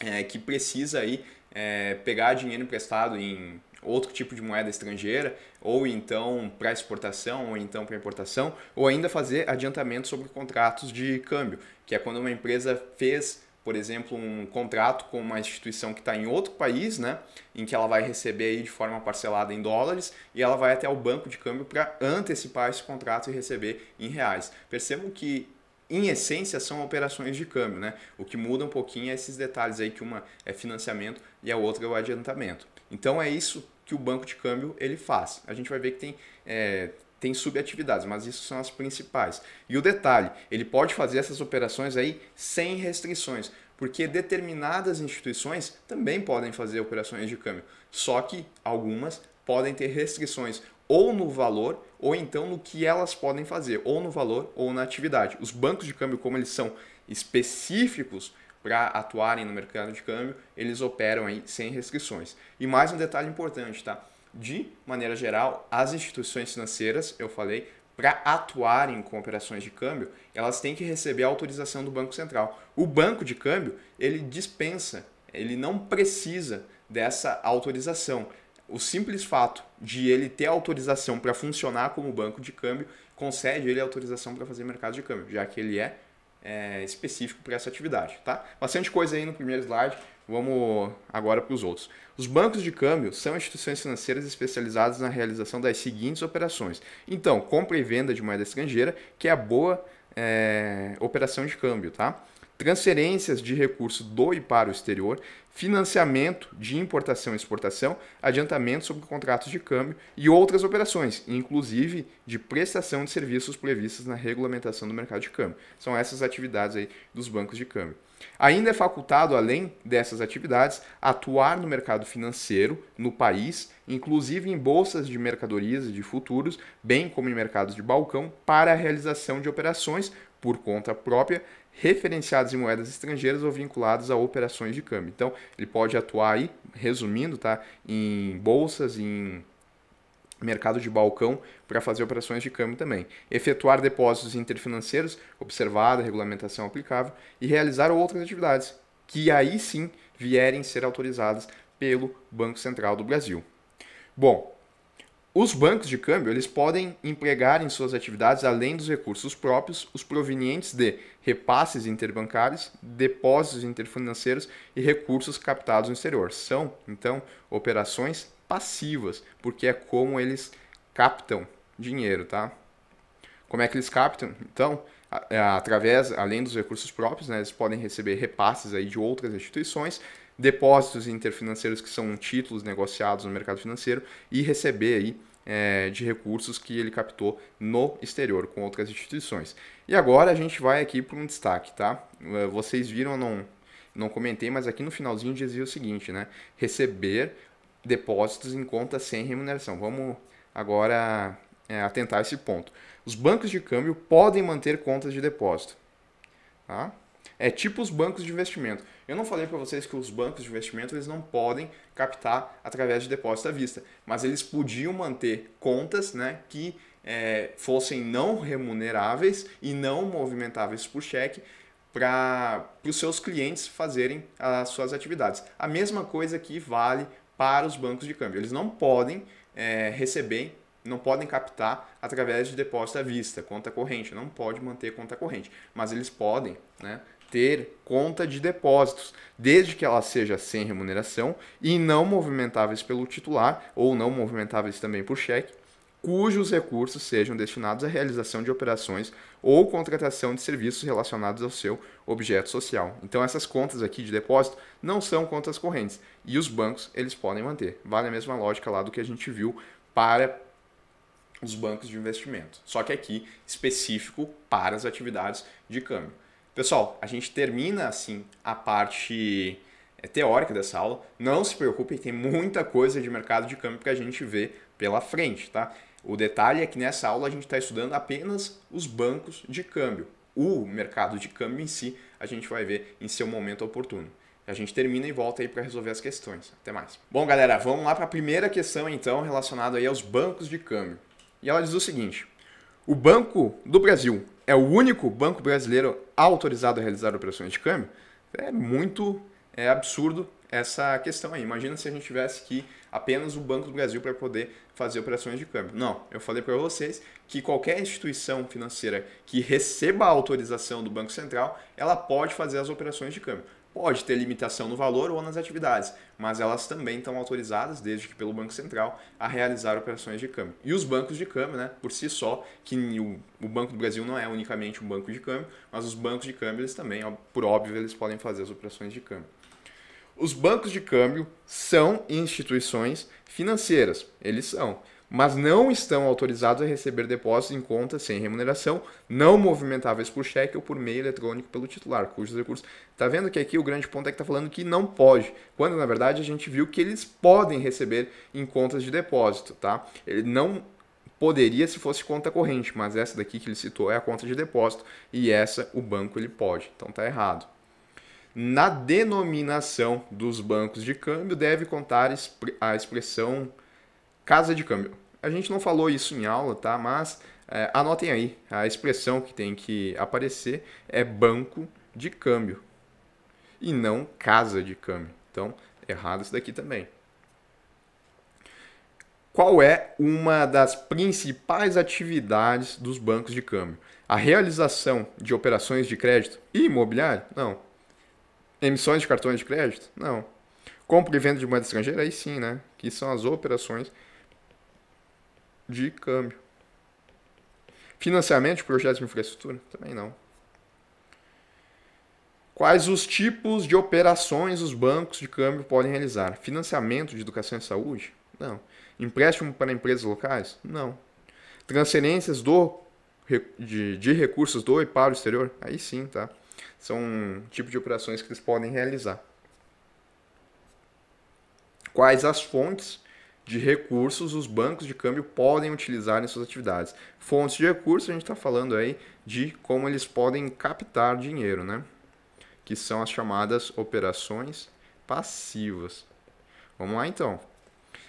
é, que precisa aí é, pegar dinheiro emprestado em outro tipo de moeda estrangeira, ou então para exportação, ou então para importação, ou ainda fazer adiantamento sobre contratos de câmbio, que é quando uma empresa fez, por exemplo, um contrato com uma instituição que está em outro país, né, em que ela vai receber aí de forma parcelada em dólares e ela vai até o banco de câmbio para antecipar esse contrato e receber em reais. Percebam que em essência são operações de câmbio, né? O que muda um pouquinho é esses detalhes aí que uma é financiamento e a outra é o adiantamento. Então é isso que o banco de câmbio ele faz. A gente vai ver que tem, é, tem subatividades, mas isso são as principais. E o detalhe, ele pode fazer essas operações aí sem restrições, porque determinadas instituições também podem fazer operações de câmbio, só que algumas podem ter restrições ou no valor ou então no que elas podem fazer, ou no valor ou na atividade. Os bancos de câmbio, como eles são específicos, para atuarem no mercado de câmbio, eles operam aí sem restrições. E mais um detalhe importante, tá? De maneira geral, as instituições financeiras, eu falei, para atuarem com operações de câmbio, elas têm que receber a autorização do Banco Central. O banco de câmbio, ele dispensa, ele não precisa dessa autorização. O simples fato de ele ter autorização para funcionar como banco de câmbio concede ele autorização para fazer mercado de câmbio, já que ele é é, específico para essa atividade, tá? Bastante coisa aí no primeiro slide, vamos agora para os outros. Os bancos de câmbio são instituições financeiras especializadas na realização das seguintes operações. Então, compra e venda de moeda estrangeira, que é a boa é, operação de câmbio, tá? Transferências de recurso do e para o exterior, financiamento de importação e exportação, adiantamento sobre contratos de câmbio e outras operações, inclusive de prestação de serviços previstas na regulamentação do mercado de câmbio. São essas atividades aí dos bancos de câmbio. Ainda é facultado, além dessas atividades, atuar no mercado financeiro no país, inclusive em bolsas de mercadorias e de futuros, bem como em mercados de balcão, para a realização de operações por conta própria referenciados em moedas estrangeiras ou vinculados a operações de câmbio. Então, ele pode atuar aí, resumindo, tá, em bolsas, em mercado de balcão para fazer operações de câmbio também, efetuar depósitos interfinanceiros, observada a regulamentação aplicável e realizar outras atividades que aí sim vierem ser autorizadas pelo Banco Central do Brasil. Bom, os bancos de câmbio eles podem empregar em suas atividades, além dos recursos próprios, os provenientes de repasses interbancários, depósitos interfinanceiros e recursos captados no exterior. São, então, operações passivas, porque é como eles captam dinheiro, tá? Como é que eles captam? Então, é, através, além dos recursos próprios, né, eles podem receber repasses aí de outras instituições, depósitos interfinanceiros que são títulos negociados no mercado financeiro e receber aí é, de recursos que ele captou no exterior com outras instituições. E agora a gente vai aqui para um destaque, tá? É, vocês viram, não, não comentei, mas aqui no finalzinho dizia o seguinte, né? Receber depósitos em conta sem remuneração. Vamos agora é, atentar esse ponto. Os bancos de câmbio podem manter contas de depósito. Tá? É tipo os bancos de investimento. Eu não falei para vocês que os bancos de investimento eles não podem captar através de depósito à vista, mas eles podiam manter contas né, que é, fossem não remuneráveis e não movimentáveis por cheque para os seus clientes fazerem as suas atividades. A mesma coisa que vale para os bancos de câmbio. Eles não podem é, receber não podem captar através de depósito à vista, conta corrente, não pode manter conta corrente, mas eles podem né, ter conta de depósitos, desde que ela seja sem remuneração e não movimentáveis pelo titular ou não movimentáveis também por cheque, cujos recursos sejam destinados à realização de operações ou contratação de serviços relacionados ao seu objeto social. Então essas contas aqui de depósito não são contas correntes e os bancos eles podem manter. Vale a mesma lógica lá do que a gente viu para os bancos de investimento, só que aqui específico para as atividades de câmbio. Pessoal, a gente termina assim a parte é, teórica dessa aula. Não se preocupem, tem muita coisa de mercado de câmbio que a gente vê pela frente, tá? O detalhe é que nessa aula a gente está estudando apenas os bancos de câmbio. O mercado de câmbio em si a gente vai ver em seu momento oportuno. A gente termina e volta aí para resolver as questões. Até mais. Bom, galera, vamos lá para a primeira questão então relacionada aí aos bancos de câmbio. E ela diz o seguinte: O Banco do Brasil é o único banco brasileiro autorizado a realizar operações de câmbio, é muito é absurdo essa questão aí. Imagina se a gente tivesse que apenas o Banco do Brasil para poder fazer operações de câmbio. Não, eu falei para vocês que qualquer instituição financeira que receba a autorização do Banco Central, ela pode fazer as operações de câmbio. Pode ter limitação no valor ou nas atividades, mas elas também estão autorizadas, desde que pelo Banco Central, a realizar operações de câmbio. E os bancos de câmbio, né, por si só, que o Banco do Brasil não é unicamente um banco de câmbio, mas os bancos de câmbio, eles também, por óbvio, eles podem fazer as operações de câmbio. Os bancos de câmbio são instituições financeiras, eles são mas não estão autorizados a receber depósitos em conta sem remuneração, não movimentáveis por cheque ou por meio eletrônico pelo titular, cujos recursos. Tá vendo que aqui o grande ponto é que está falando que não pode, quando na verdade a gente viu que eles podem receber em contas de depósito, tá? Ele não poderia se fosse conta corrente, mas essa daqui que ele citou é a conta de depósito e essa o banco ele pode. Então está errado. Na denominação dos bancos de câmbio deve contar a expressão casa de câmbio a gente não falou isso em aula, tá? Mas é, anotem aí, a expressão que tem que aparecer é banco de câmbio e não casa de câmbio. Então, errado isso daqui também. Qual é uma das principais atividades dos bancos de câmbio? A realização de operações de crédito imobiliário? Não. Emissões de cartões de crédito? Não. Compra e venda de moeda estrangeira? Aí sim, né? Que são as operações de câmbio. Financiamento de projetos de infraestrutura? Também não. Quais os tipos de operações os bancos de câmbio podem realizar? Financiamento de educação e saúde? Não. Empréstimo para empresas locais? Não. Transferências do, de, de recursos do e para o exterior? Aí sim, tá? São um tipo de operações que eles podem realizar. Quais as fontes de recursos os bancos de câmbio podem utilizar em suas atividades. Fontes de recursos, a gente está falando aí de como eles podem captar dinheiro, né? Que são as chamadas operações passivas. Vamos lá então.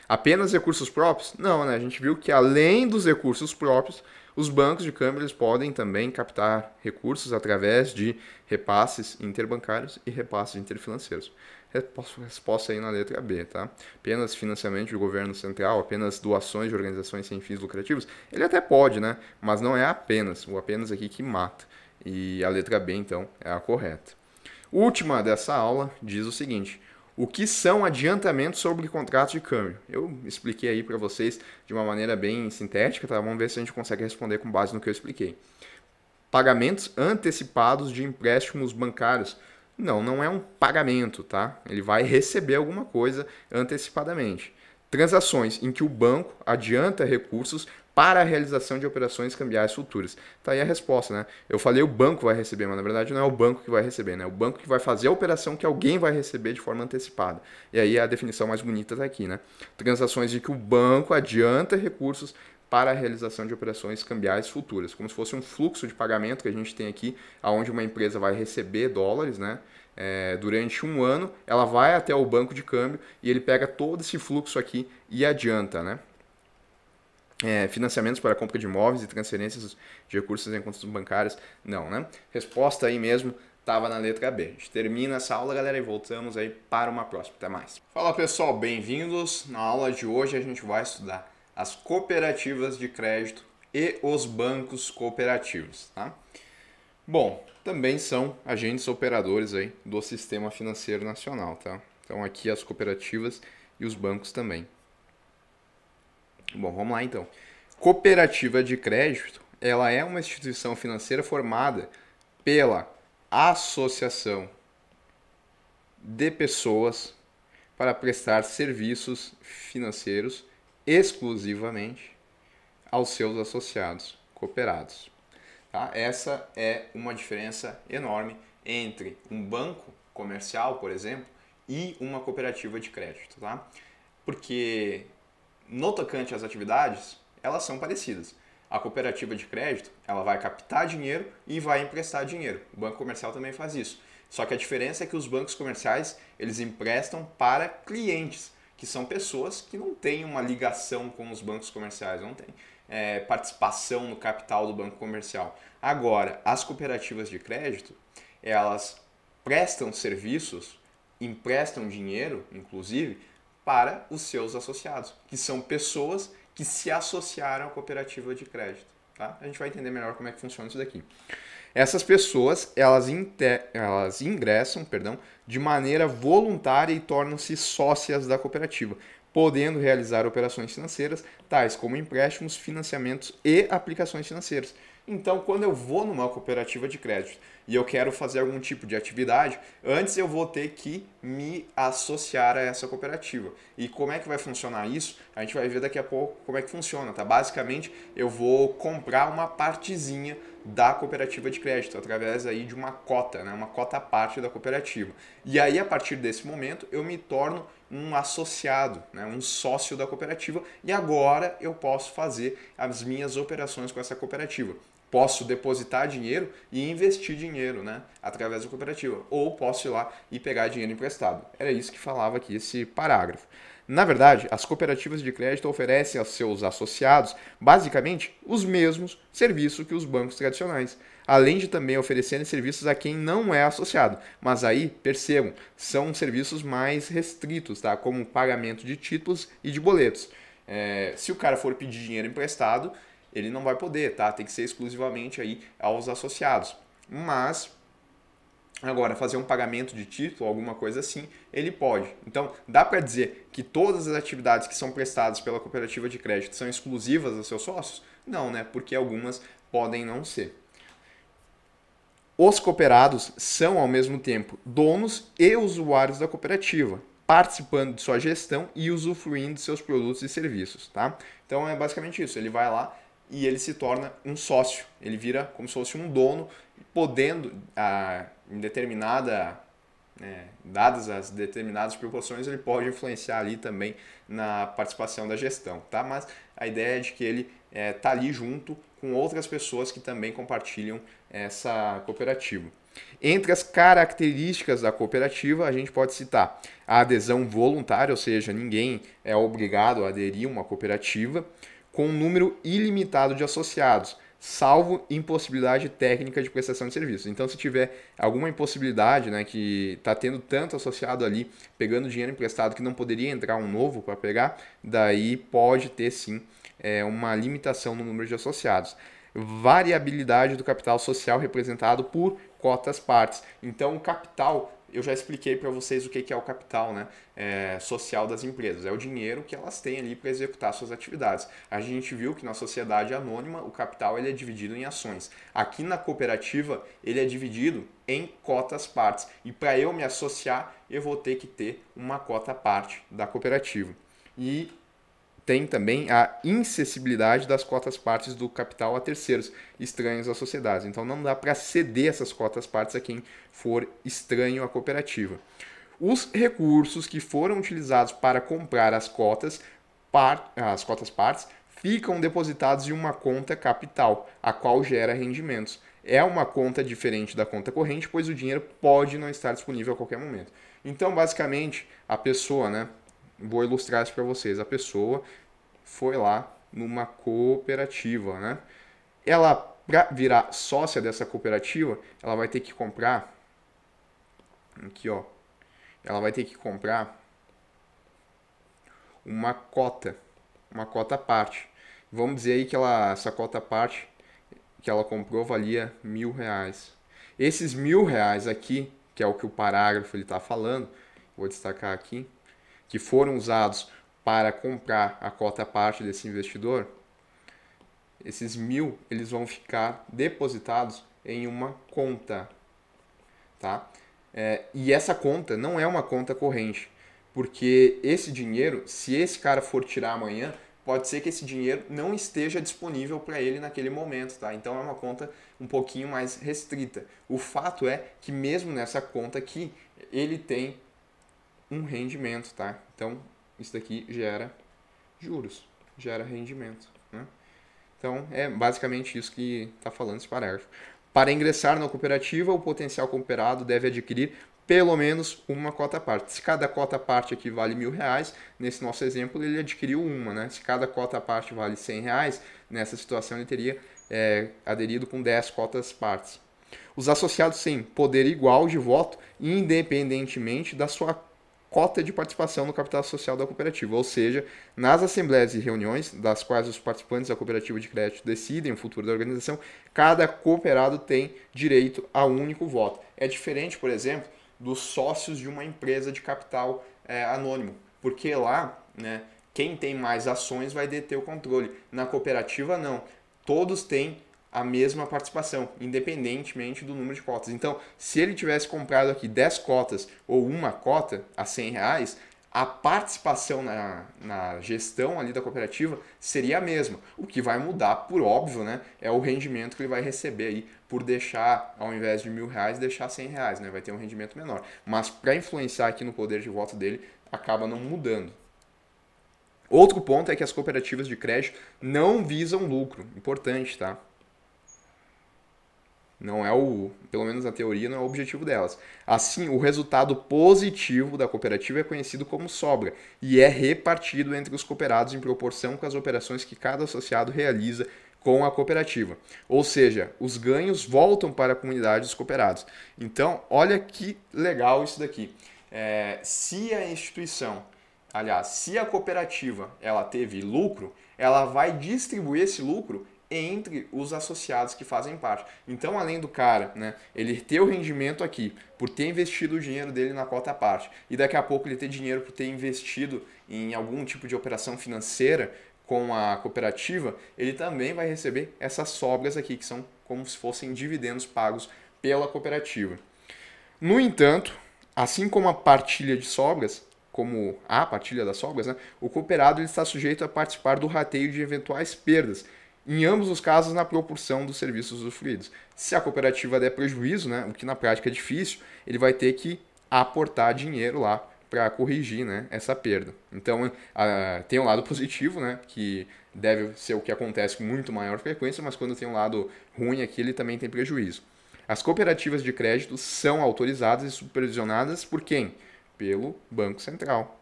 Apenas recursos próprios? Não, né? A gente viu que além dos recursos próprios, os bancos de câmbio eles podem também captar recursos através de repasses interbancários e repasses interfinanceiros. Resposta aí na letra B, tá? Apenas financiamento de governo central, apenas doações de organizações sem fins lucrativos, ele até pode, né? Mas não é apenas, o apenas aqui que mata. E a letra B, então, é a correta. Última dessa aula diz o seguinte: o que são adiantamentos sobre contratos de câmbio? Eu expliquei aí para vocês de uma maneira bem sintética, tá? Vamos ver se a gente consegue responder com base no que eu expliquei. Pagamentos antecipados de empréstimos bancários não, não é um pagamento, tá? Ele vai receber alguma coisa antecipadamente. Transações em que o banco adianta recursos para a realização de operações cambiais futuras. Tá aí a resposta, né? Eu falei o banco vai receber, mas na verdade não é o banco que vai receber, né? É o banco que vai fazer a operação que alguém vai receber de forma antecipada. E aí a definição mais bonita tá aqui, né? Transações em que o banco adianta recursos para a realização de operações cambiais futuras, como se fosse um fluxo de pagamento que a gente tem aqui, aonde uma empresa vai receber dólares, né? É, durante um ano, ela vai até o banco de câmbio e ele pega todo esse fluxo aqui e adianta, né? É, financiamentos para compra de imóveis e transferências de recursos em contas bancárias, não, né? Resposta aí mesmo, estava na letra B. A gente termina essa aula, galera, e voltamos aí para uma próxima. Até mais. Fala pessoal, bem-vindos. Na aula de hoje a gente vai estudar as cooperativas de crédito e os bancos cooperativos. Tá? Bom, também são agentes operadores aí do sistema financeiro nacional. Tá? Então aqui as cooperativas e os bancos também. Bom, vamos lá então. Cooperativa de crédito, ela é uma instituição financeira formada pela associação de pessoas para prestar serviços financeiros exclusivamente aos seus associados cooperados. Tá? Essa é uma diferença enorme entre um banco comercial, por exemplo, e uma cooperativa de crédito. Tá? Porque no tocante às atividades, elas são parecidas. A cooperativa de crédito, ela vai captar dinheiro e vai emprestar dinheiro. O banco comercial também faz isso. Só que a diferença é que os bancos comerciais, eles emprestam para clientes que são pessoas que não têm uma ligação com os bancos comerciais, não têm é, participação no capital do banco comercial. Agora, as cooperativas de crédito, elas prestam serviços, emprestam dinheiro, inclusive, para os seus associados, que são pessoas que se associaram à cooperativa de crédito. Tá? A gente vai entender melhor como é que funciona isso daqui. Essas pessoas, elas, elas ingressam perdão, de maneira voluntária e tornam-se sócias da cooperativa, podendo realizar operações financeiras, tais como empréstimos, financiamentos e aplicações financeiras. Então, quando eu vou numa cooperativa de crédito e eu quero fazer algum tipo de atividade, antes eu vou ter que me associar a essa cooperativa. E como é que vai funcionar isso? A gente vai ver daqui a pouco como é que funciona, tá? Basicamente, eu vou comprar uma partezinha da cooperativa de crédito, através aí de uma cota, né? uma cota à parte da cooperativa. E aí, a partir desse momento, eu me torno um associado, né? um sócio da cooperativa, e agora eu posso fazer as minhas operações com essa cooperativa. Posso depositar dinheiro e investir dinheiro né? através da cooperativa, ou posso ir lá e pegar dinheiro emprestado. Era isso que falava aqui esse parágrafo. Na verdade, as cooperativas de crédito oferecem aos seus associados basicamente os mesmos serviços que os bancos tradicionais, além de também oferecerem serviços a quem não é associado. Mas aí, percebam, são serviços mais restritos, tá? como pagamento de títulos e de boletos. É, se o cara for pedir dinheiro emprestado, ele não vai poder, tá? Tem que ser exclusivamente aí aos associados. Mas Agora, fazer um pagamento de título, alguma coisa assim, ele pode. Então, dá para dizer que todas as atividades que são prestadas pela cooperativa de crédito são exclusivas aos seus sócios? Não, né? Porque algumas podem não ser. Os cooperados são, ao mesmo tempo, donos e usuários da cooperativa, participando de sua gestão e usufruindo de seus produtos e serviços, tá? Então, é basicamente isso. Ele vai lá e ele se torna um sócio. Ele vira como se fosse um dono, podendo... Ah, em determinada né, dadas as determinadas proporções, ele pode influenciar ali também na participação da gestão, tá? Mas a ideia é de que ele está é, tá ali junto com outras pessoas que também compartilham essa cooperativa. Entre as características da cooperativa, a gente pode citar a adesão voluntária, ou seja, ninguém é obrigado a aderir a uma cooperativa, com um número ilimitado de associados, salvo impossibilidade técnica de prestação de serviços. Então, se tiver alguma impossibilidade né, que está tendo tanto associado ali, pegando dinheiro emprestado que não poderia entrar um novo para pegar, daí pode ter sim é, uma limitação no número de associados. Variabilidade do capital social representado por cotas partes. Então, o capital eu já expliquei para vocês o que é o capital né, é, social das empresas. É o dinheiro que elas têm ali para executar suas atividades. A gente viu que na sociedade anônima o capital ele é dividido em ações. Aqui na cooperativa ele é dividido em cotas partes. E para eu me associar, eu vou ter que ter uma cota parte da cooperativa. E tem também a incessibilidade das cotas partes do capital a terceiros estranhos às sociedades. Então não dá para ceder essas cotas partes a quem for estranho à cooperativa. Os recursos que foram utilizados para comprar as cotas, par, as cotas partes ficam depositados em uma conta capital, a qual gera rendimentos. É uma conta diferente da conta corrente, pois o dinheiro pode não estar disponível a qualquer momento. Então, basicamente, a pessoa, né, vou ilustrar isso para vocês. A pessoa foi lá numa cooperativa, né? Ela, para virar sócia dessa cooperativa, ela vai ter que comprar. Aqui, ó. Ela vai ter que comprar uma cota, uma cota à parte. Vamos dizer aí que ela, essa cota à parte que ela comprou valia mil reais. Esses mil reais aqui, que é o que o parágrafo ele está falando, vou destacar aqui que foram usados para comprar a cota parte desse investidor, esses mil eles vão ficar depositados em uma conta, tá? É, e essa conta não é uma conta corrente, porque esse dinheiro, se esse cara for tirar amanhã, pode ser que esse dinheiro não esteja disponível para ele naquele momento, tá? Então é uma conta um pouquinho mais restrita. O fato é que mesmo nessa conta aqui, ele tem um rendimento, tá? Então, isso daqui gera juros, gera rendimento, né? Então, é basicamente isso que está falando esse parágrafo. Para ingressar na cooperativa, o potencial cooperado deve adquirir pelo menos uma cota parte. Se cada cota parte aqui vale mil reais, nesse nosso exemplo ele adquiriu uma, né? Se cada cota parte vale cem reais, nessa situação ele teria é, aderido com dez cotas partes. Os associados têm poder igual de voto, independentemente da sua cota de participação no capital social da cooperativa, ou seja, nas assembleias e reuniões das quais os participantes da cooperativa de crédito decidem o futuro da organização, cada cooperado tem direito a um único voto. É diferente, por exemplo, dos sócios de uma empresa de capital é, anônimo, porque lá, né, quem tem mais ações vai deter o controle. Na cooperativa, não. Todos têm a mesma participação, independentemente do número de cotas. Então, se ele tivesse comprado aqui 10 cotas ou uma cota a 100 reais, a participação na, na gestão ali da cooperativa seria a mesma. O que vai mudar, por óbvio, né, é o rendimento que ele vai receber aí por deixar, ao invés de mil reais, deixar 100 reais, né, vai ter um rendimento menor. Mas para influenciar aqui no poder de voto dele, acaba não mudando. Outro ponto é que as cooperativas de crédito não visam lucro. Importante, tá? Não é o, pelo menos a teoria, não é o objetivo delas. Assim, o resultado positivo da cooperativa é conhecido como sobra e é repartido entre os cooperados em proporção com as operações que cada associado realiza com a cooperativa. Ou seja, os ganhos voltam para a comunidade dos cooperados. Então, olha que legal isso daqui. É, se a instituição, aliás, se a cooperativa ela teve lucro, ela vai distribuir esse lucro entre os associados que fazem parte. Então, além do cara, né, ele ter o rendimento aqui por ter investido o dinheiro dele na cota parte e daqui a pouco ele ter dinheiro por ter investido em algum tipo de operação financeira com a cooperativa, ele também vai receber essas sobras aqui que são como se fossem dividendos pagos pela cooperativa. No entanto, assim como a partilha de sobras, como a partilha das sobras, né, o cooperado ele está sujeito a participar do rateio de eventuais perdas, em ambos os casos na proporção dos serviços usufruídos. Se a cooperativa der prejuízo, né, o que na prática é difícil, ele vai ter que aportar dinheiro lá para corrigir né, essa perda. Então, uh, tem um lado positivo, né, que deve ser o que acontece com muito maior frequência, mas quando tem um lado ruim aqui, ele também tem prejuízo. As cooperativas de crédito são autorizadas e supervisionadas por quem? Pelo Banco Central.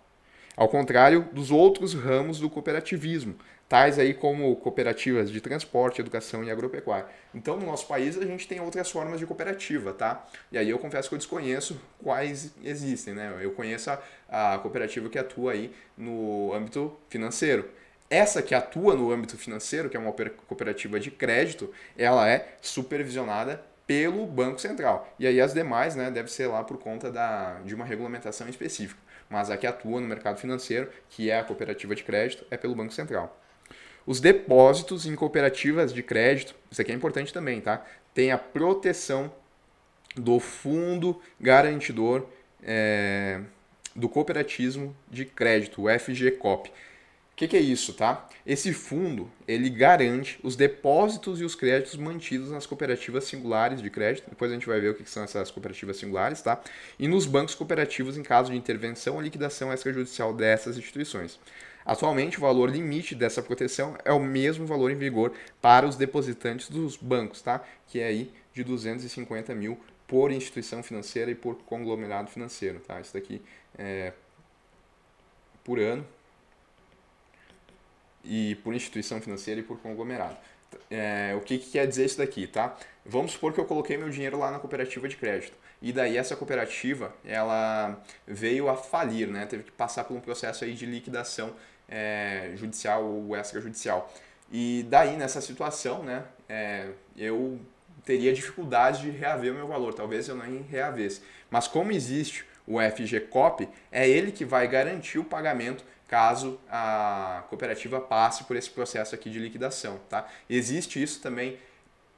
Ao contrário dos outros ramos do cooperativismo, tais aí como cooperativas de transporte, educação e agropecuária. Então, no nosso país, a gente tem outras formas de cooperativa, tá? E aí eu confesso que eu desconheço quais existem, né? Eu conheço a, a cooperativa que atua aí no âmbito financeiro. Essa que atua no âmbito financeiro, que é uma cooperativa de crédito, ela é supervisionada pelo Banco Central. E aí as demais, né, deve ser lá por conta da, de uma regulamentação específica. Mas a que atua no mercado financeiro, que é a cooperativa de crédito, é pelo Banco Central. Os depósitos em cooperativas de crédito, isso aqui é importante também, tá? Tem a proteção do fundo garantidor é, do cooperatismo de crédito, o FGCOP. O que, que é isso, tá? Esse fundo ele garante os depósitos e os créditos mantidos nas cooperativas singulares de crédito. Depois a gente vai ver o que, que são essas cooperativas singulares, tá? E nos bancos cooperativos em caso de intervenção ou liquidação extrajudicial dessas instituições. Atualmente, o valor limite dessa proteção é o mesmo valor em vigor para os depositantes dos bancos, tá? que é aí de 250 mil por instituição financeira e por conglomerado financeiro. Tá? Isso daqui é por ano e por instituição financeira e por conglomerado. É, o que, que quer dizer isso daqui? Tá? Vamos supor que eu coloquei meu dinheiro lá na cooperativa de crédito e daí essa cooperativa ela veio a falir, né? Teve que passar por um processo aí de liquidação é, judicial ou extrajudicial. E daí nessa situação, né? É, eu teria dificuldade de reaver o meu valor, talvez eu nem reavesse. Mas como existe o FGCOP, é ele que vai garantir o pagamento caso a cooperativa passe por esse processo aqui de liquidação, tá? Existe isso também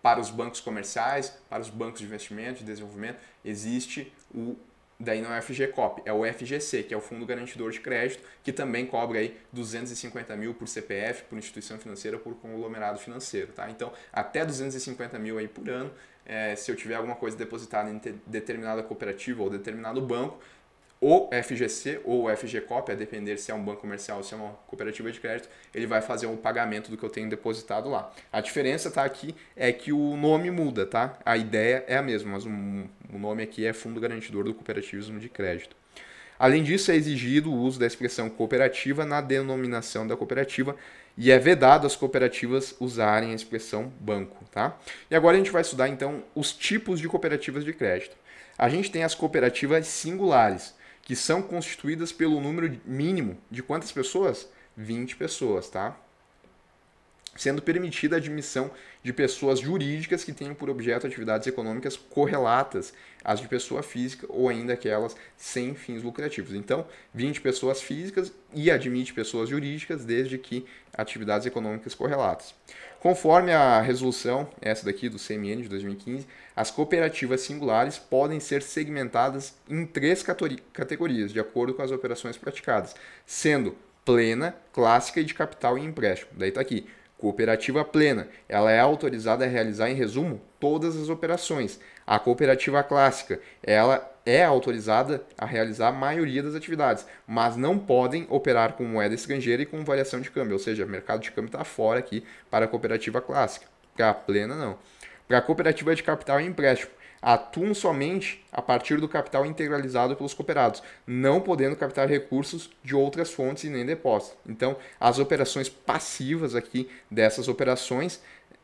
para os bancos comerciais, para os bancos de investimento, de desenvolvimento, existe o daí não é o FGCOP, é o FGC, que é o Fundo Garantidor de Crédito, que também cobra aí 250 mil por CPF, por instituição financeira, por conglomerado financeiro, tá? Então, até 250 mil aí por ano, é, se eu tiver alguma coisa depositada em determinada cooperativa ou determinado banco, ou FGC ou FGCOP, a depender se é um banco comercial ou se é uma cooperativa de crédito, ele vai fazer um pagamento do que eu tenho depositado lá. A diferença tá aqui é que o nome muda, tá? A ideia é a mesma, mas o nome aqui é Fundo Garantidor do Cooperativismo de Crédito. Além disso, é exigido o uso da expressão cooperativa na denominação da cooperativa e é vedado as cooperativas usarem a expressão banco, tá? E agora a gente vai estudar então os tipos de cooperativas de crédito. A gente tem as cooperativas singulares, que são constituídas pelo número mínimo de quantas pessoas? 20 pessoas, tá? Sendo permitida a admissão de pessoas jurídicas que tenham por objeto atividades econômicas correlatas às de pessoa física ou ainda aquelas sem fins lucrativos. Então, 20 pessoas físicas e admite pessoas jurídicas desde que atividades econômicas correlatas. Conforme a resolução, essa daqui do CMN de 2015, as cooperativas singulares podem ser segmentadas em três categorias, de acordo com as operações praticadas, sendo plena, clássica e de capital e empréstimo. Daí está aqui. Cooperativa plena, ela é autorizada a realizar, em resumo, todas as operações. A cooperativa clássica, ela é autorizada a realizar a maioria das atividades, mas não podem operar com moeda estrangeira e com variação de câmbio, ou seja, o mercado de câmbio está fora aqui para a cooperativa clássica. Para a plena, não. Para a cooperativa de capital e é empréstimo, atuam somente a partir do capital integralizado pelos cooperados, não podendo captar recursos de outras fontes e nem depósitos. Então, as operações passivas aqui dessas operações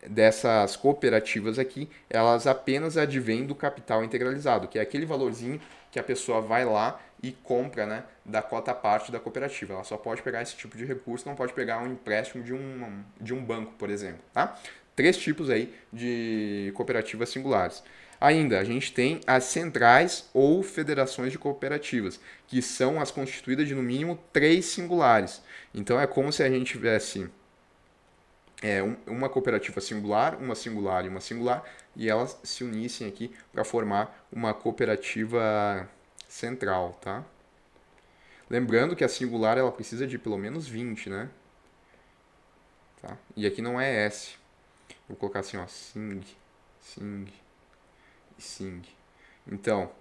dessas cooperativas aqui, elas apenas advêm do capital integralizado, que é aquele valorzinho que a pessoa vai lá e compra né, da cota parte da cooperativa. Ela só pode pegar esse tipo de recurso, não pode pegar um empréstimo de um, de um banco, por exemplo. Tá? Três tipos aí de cooperativas singulares. Ainda, a gente tem as centrais ou federações de cooperativas, que são as constituídas de no mínimo três singulares. Então é como se a gente tivesse é, um, uma cooperativa singular, uma singular e uma singular, e elas se unissem aqui para formar uma cooperativa central, tá? Lembrando que a singular ela precisa de pelo menos 20, né? Tá? E aqui não é S. Vou colocar assim, ó, sing, sing e sing. Então,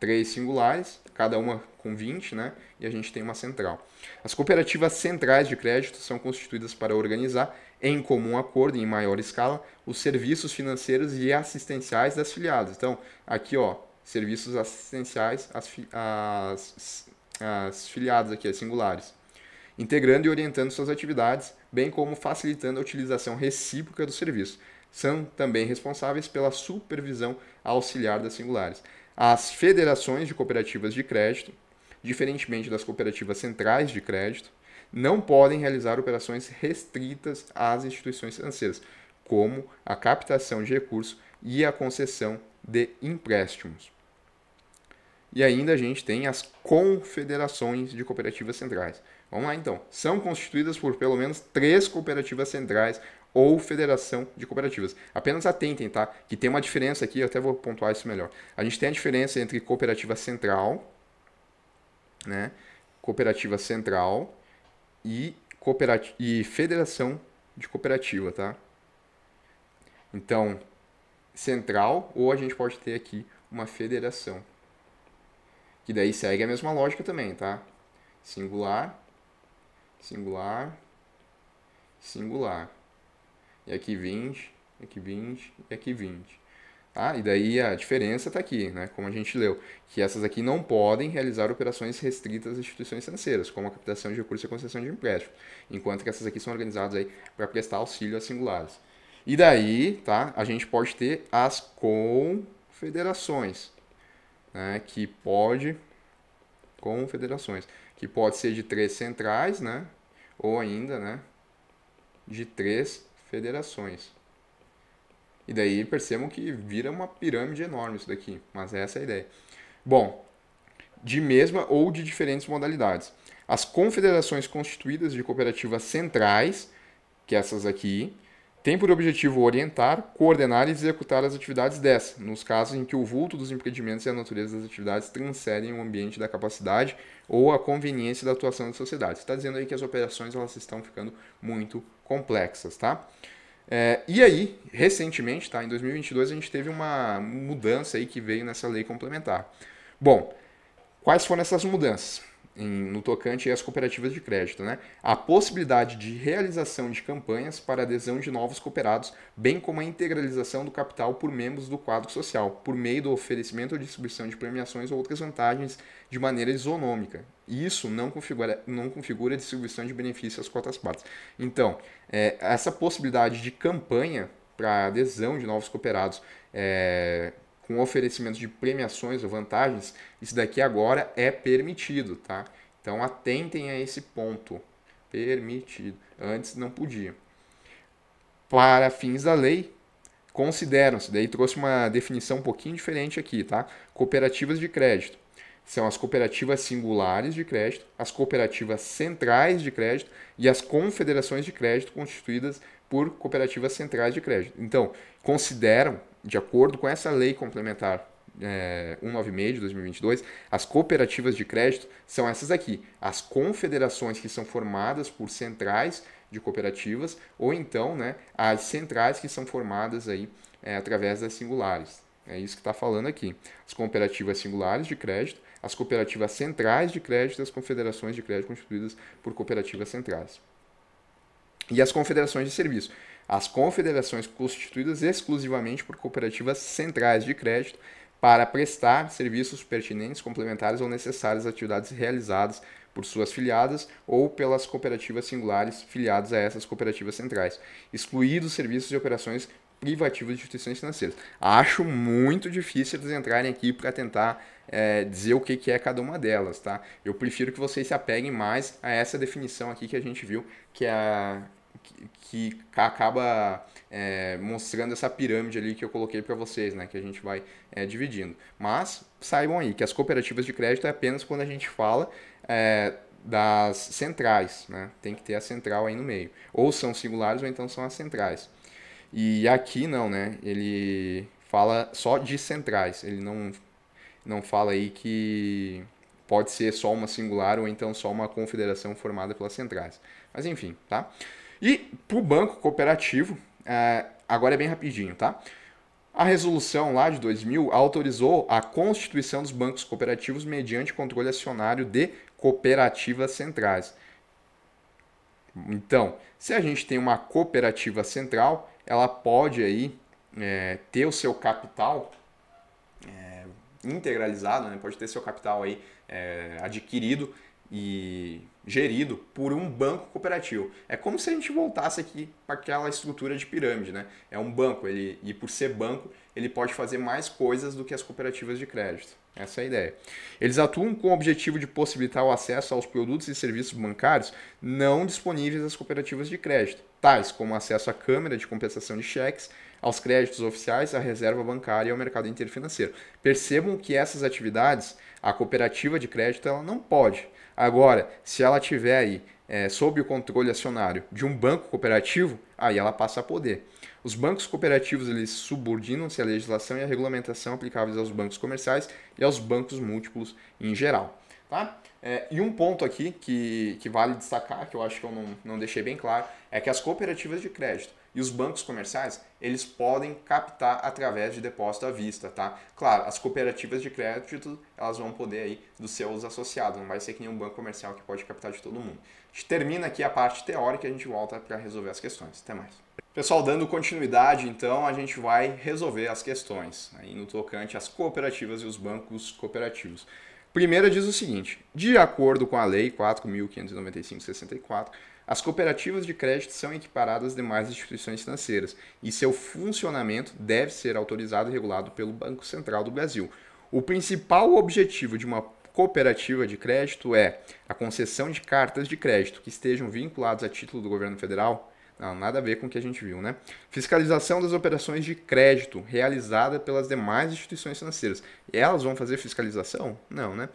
três singulares, cada uma com 20, né? E a gente tem uma central. As cooperativas centrais de crédito são constituídas para organizar, em comum acordo, em maior escala, os serviços financeiros e assistenciais das filiadas. Então, aqui, ó, serviços assistenciais às, fi filiadas aqui, as singulares. Integrando e orientando suas atividades, bem como facilitando a utilização recíproca do serviço são também responsáveis pela supervisão auxiliar das singulares. As federações de cooperativas de crédito, diferentemente das cooperativas centrais de crédito, não podem realizar operações restritas às instituições financeiras, como a captação de recursos e a concessão de empréstimos. E ainda a gente tem as confederações de cooperativas centrais. Vamos lá então. São constituídas por pelo menos três cooperativas centrais ou federação de cooperativas. Apenas atentem, tá? Que tem uma diferença aqui, eu até vou pontuar isso melhor. A gente tem a diferença entre cooperativa central, né? Cooperativa central e, cooperati e federação de cooperativa, tá? Então, central ou a gente pode ter aqui uma federação. Que daí segue a mesma lógica também, tá? Singular, singular, singular e aqui 20, e aqui 20 e aqui 20. tá? e daí a diferença está aqui, né? como a gente leu, que essas aqui não podem realizar operações restritas às instituições financeiras, como a captação de recursos e a concessão de empréstimo, enquanto que essas aqui são organizadas para prestar auxílio a singulares. E daí tá, a gente pode ter as confederações, né? que pode, confederações, que pode ser de três centrais, né? ou ainda né? de três federações. E daí percebam que vira uma pirâmide enorme isso daqui, mas essa é a ideia. Bom, de mesma ou de diferentes modalidades. As confederações constituídas de cooperativas centrais, que essas aqui, tem por objetivo orientar, coordenar e executar as atividades dessa, nos casos em que o vulto dos impedimentos e a natureza das atividades transcendem o ambiente da capacidade ou a conveniência da atuação da sociedade. Está dizendo aí que as operações elas estão ficando muito complexas, tá? É, e aí, recentemente, tá? Em 2022 a gente teve uma mudança aí que veio nessa lei complementar. Bom, quais foram essas mudanças? em, no tocante às cooperativas de crédito, né? a possibilidade de realização de campanhas para adesão de novos cooperados, bem como a integralização do capital por membros do quadro social, por meio do oferecimento ou distribuição de premiações ou outras vantagens de maneira isonômica. Isso não configura, não configura a distribuição de benefícios às cotas partes. Então, é, essa possibilidade de campanha para adesão de novos cooperados é, com oferecimento de premiações ou vantagens, isso daqui agora é permitido, tá? Então atentem a esse ponto. Permitido. Antes não podia. Para fins da lei, consideram-se, daí trouxe uma definição um pouquinho diferente aqui, tá? Cooperativas de crédito. São as cooperativas singulares de crédito, as cooperativas centrais de crédito e as confederações de crédito constituídas por cooperativas centrais de crédito. Então, consideram de acordo com essa lei complementar é, 196 de 2022, as cooperativas de crédito são essas aqui, as confederações que são formadas por centrais de cooperativas ou então né, as centrais que são formadas aí, é, através das singulares. É isso que está falando aqui. As cooperativas singulares de crédito, as cooperativas centrais de crédito e as confederações de crédito constituídas por cooperativas centrais. E as confederações de serviço as confederações constituídas exclusivamente por cooperativas centrais de crédito para prestar serviços pertinentes, complementares ou necessários às atividades realizadas por suas filiadas ou pelas cooperativas singulares filiadas a essas cooperativas centrais, excluídos serviços e operações privativas de instituições financeiras. Acho muito difícil eles entrarem aqui para tentar é, dizer o que, que é cada uma delas, tá? Eu prefiro que vocês se apeguem mais a essa definição aqui que a gente viu, que é a que, acaba é, mostrando essa pirâmide ali que eu coloquei para vocês, né, que a gente vai é, dividindo. Mas saibam aí que as cooperativas de crédito é apenas quando a gente fala é, das centrais, né? Tem que ter a central aí no meio. Ou são singulares ou então são as centrais. E aqui não, né? Ele fala só de centrais. Ele não, não fala aí que pode ser só uma singular ou então só uma confederação formada pelas centrais. Mas enfim, tá? E para o banco cooperativo, é, agora é bem rapidinho, tá? A resolução lá de 2000 autorizou a constituição dos bancos cooperativos mediante controle acionário de cooperativas centrais. Então, se a gente tem uma cooperativa central, ela pode aí é, ter o seu capital é, integralizado, né? pode ter seu capital aí é, adquirido e gerido por um banco cooperativo. É como se a gente voltasse aqui para aquela estrutura de pirâmide, né? É um banco, ele, e por ser banco, ele pode fazer mais coisas do que as cooperativas de crédito. Essa é a ideia. Eles atuam com o objetivo de possibilitar o acesso aos produtos e serviços bancários não disponíveis às cooperativas de crédito, tais como acesso à câmara de compensação de cheques, aos créditos oficiais, à reserva bancária e ao mercado interfinanceiro. Percebam que essas atividades, a cooperativa de crédito ela não pode, Agora, se ela tiver aí é, sob o controle acionário de um banco cooperativo, aí ela passa a poder. Os bancos cooperativos eles subordinam-se à legislação e à regulamentação aplicáveis aos bancos comerciais e aos bancos múltiplos em geral. Tá? É, e um ponto aqui que, que vale destacar, que eu acho que eu não, não deixei bem claro, é que as cooperativas de crédito, e os bancos comerciais, eles podem captar através de depósito à vista, tá? Claro, as cooperativas de crédito, elas vão poder aí dos seus associados, não vai ser que nenhum banco comercial que pode captar de todo mundo. A gente termina aqui a parte teórica e a gente volta para resolver as questões. Até mais. Pessoal, dando continuidade, então, a gente vai resolver as questões aí no tocante às cooperativas e os bancos cooperativos. Primeira diz o seguinte: de acordo com a Lei 4.595-64, as cooperativas de crédito são equiparadas às demais instituições financeiras e seu funcionamento deve ser autorizado e regulado pelo Banco Central do Brasil. O principal objetivo de uma cooperativa de crédito é a concessão de cartas de crédito que estejam vinculadas a título do governo federal. Não, nada a ver com o que a gente viu, né? Fiscalização das operações de crédito realizada pelas demais instituições financeiras. E elas vão fazer fiscalização? Não, né?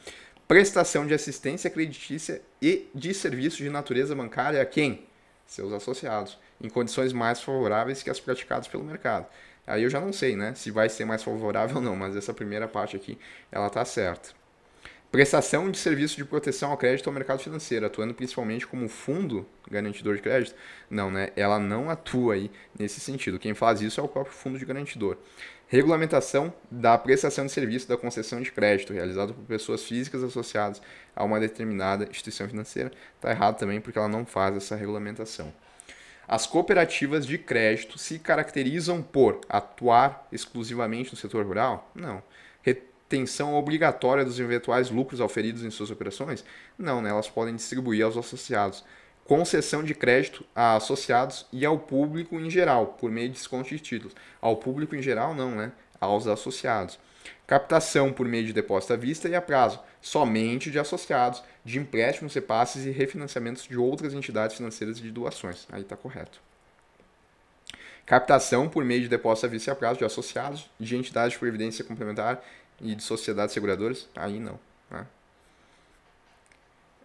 prestação de assistência creditícia e de serviços de natureza bancária a quem? Seus associados, em condições mais favoráveis que as praticadas pelo mercado. Aí eu já não sei, né, se vai ser mais favorável ou não, mas essa primeira parte aqui, ela tá certa. Prestação de serviço de proteção ao crédito ao mercado financeiro, atuando principalmente como fundo garantidor de crédito? Não, né? Ela não atua aí nesse sentido. Quem faz isso é o próprio fundo de garantidor. Regulamentação da prestação de serviço da concessão de crédito realizada por pessoas físicas associadas a uma determinada instituição financeira. Está errado também porque ela não faz essa regulamentação. As cooperativas de crédito se caracterizam por atuar exclusivamente no setor rural? Não retenção obrigatória dos eventuais lucros auferidos em suas operações? Não, né? elas podem distribuir aos associados. Concessão de crédito a associados e ao público em geral, por meio de desconto de títulos. Ao público em geral, não, né? Aos associados. Captação por meio de depósito à vista e a prazo, somente de associados, de empréstimos, repasses e refinanciamentos de outras entidades financeiras e de doações. Aí está correto captação por meio de depósito à vista e a prazo de associados de entidades de previdência complementar e de sociedades seguradoras, aí não. Né?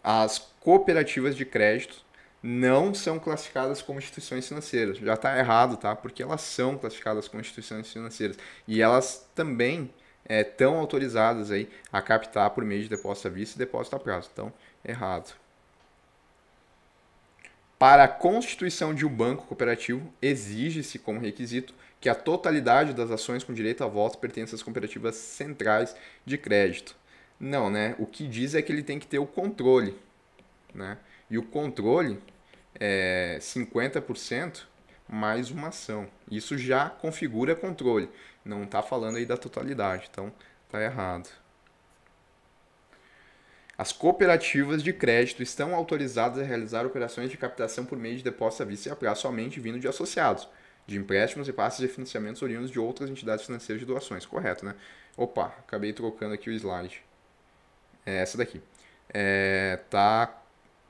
As cooperativas de crédito não são classificadas como instituições financeiras. Já está errado, tá? Porque elas são classificadas como instituições financeiras. E elas também estão é, autorizadas aí a captar por meio de depósito à vista e depósito a prazo. Então, errado. Para a constituição de um banco cooperativo, exige-se como requisito que a totalidade das ações com direito a voto pertence às cooperativas centrais de crédito. Não, né? O que diz é que ele tem que ter o controle, né? E o controle é 50% mais uma ação. Isso já configura controle. Não está falando aí da totalidade, então está errado. As cooperativas de crédito estão autorizadas a realizar operações de captação por meio de depósito à vista e a prazo somente vindo de associados de empréstimos e passos de financiamentos oriundos de outras entidades financeiras de doações, correto, né? Opa, acabei trocando aqui o slide. É essa daqui. É, tá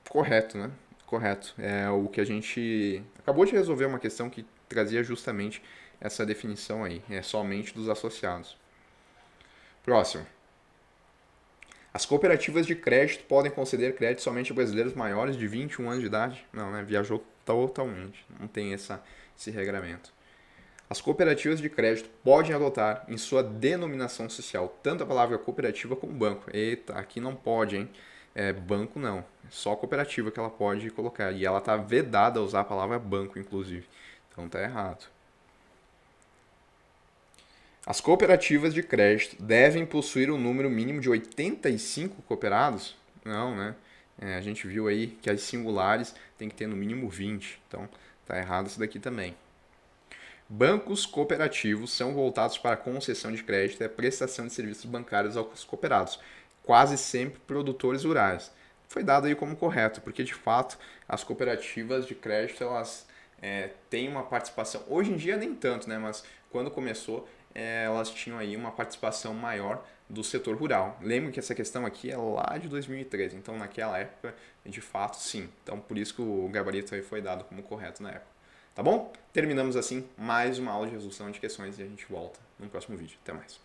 correto, né? Correto. É o que a gente acabou de resolver uma questão que trazia justamente essa definição aí, é somente dos associados. Próximo. As cooperativas de crédito podem conceder crédito somente a brasileiros maiores de 21 anos de idade? Não, né? Viajou totalmente. Não tem essa esse regramento. As cooperativas de crédito podem adotar em sua denominação social tanto a palavra cooperativa como banco. Eita, aqui não pode, hein? É, banco não. É só cooperativa que ela pode colocar. E ela está vedada a usar a palavra banco, inclusive. Então tá errado. As cooperativas de crédito devem possuir um número mínimo de 85 cooperados? Não, né? É, a gente viu aí que as singulares tem que ter no mínimo 20. Então, Tá errado isso daqui também. Bancos cooperativos são voltados para a concessão de crédito e a prestação de serviços bancários aos cooperados, quase sempre produtores rurais. Foi dado aí como correto, porque de fato as cooperativas de crédito elas é, têm uma participação. Hoje em dia nem tanto, né? Mas quando começou é, elas tinham aí uma participação maior do setor rural. Lembro que essa questão aqui é lá de 2013, então naquela época, de fato, sim. Então por isso que o gabarito aí foi dado como correto na época. Tá bom? Terminamos assim mais uma aula de resolução de questões e a gente volta no próximo vídeo. Até mais.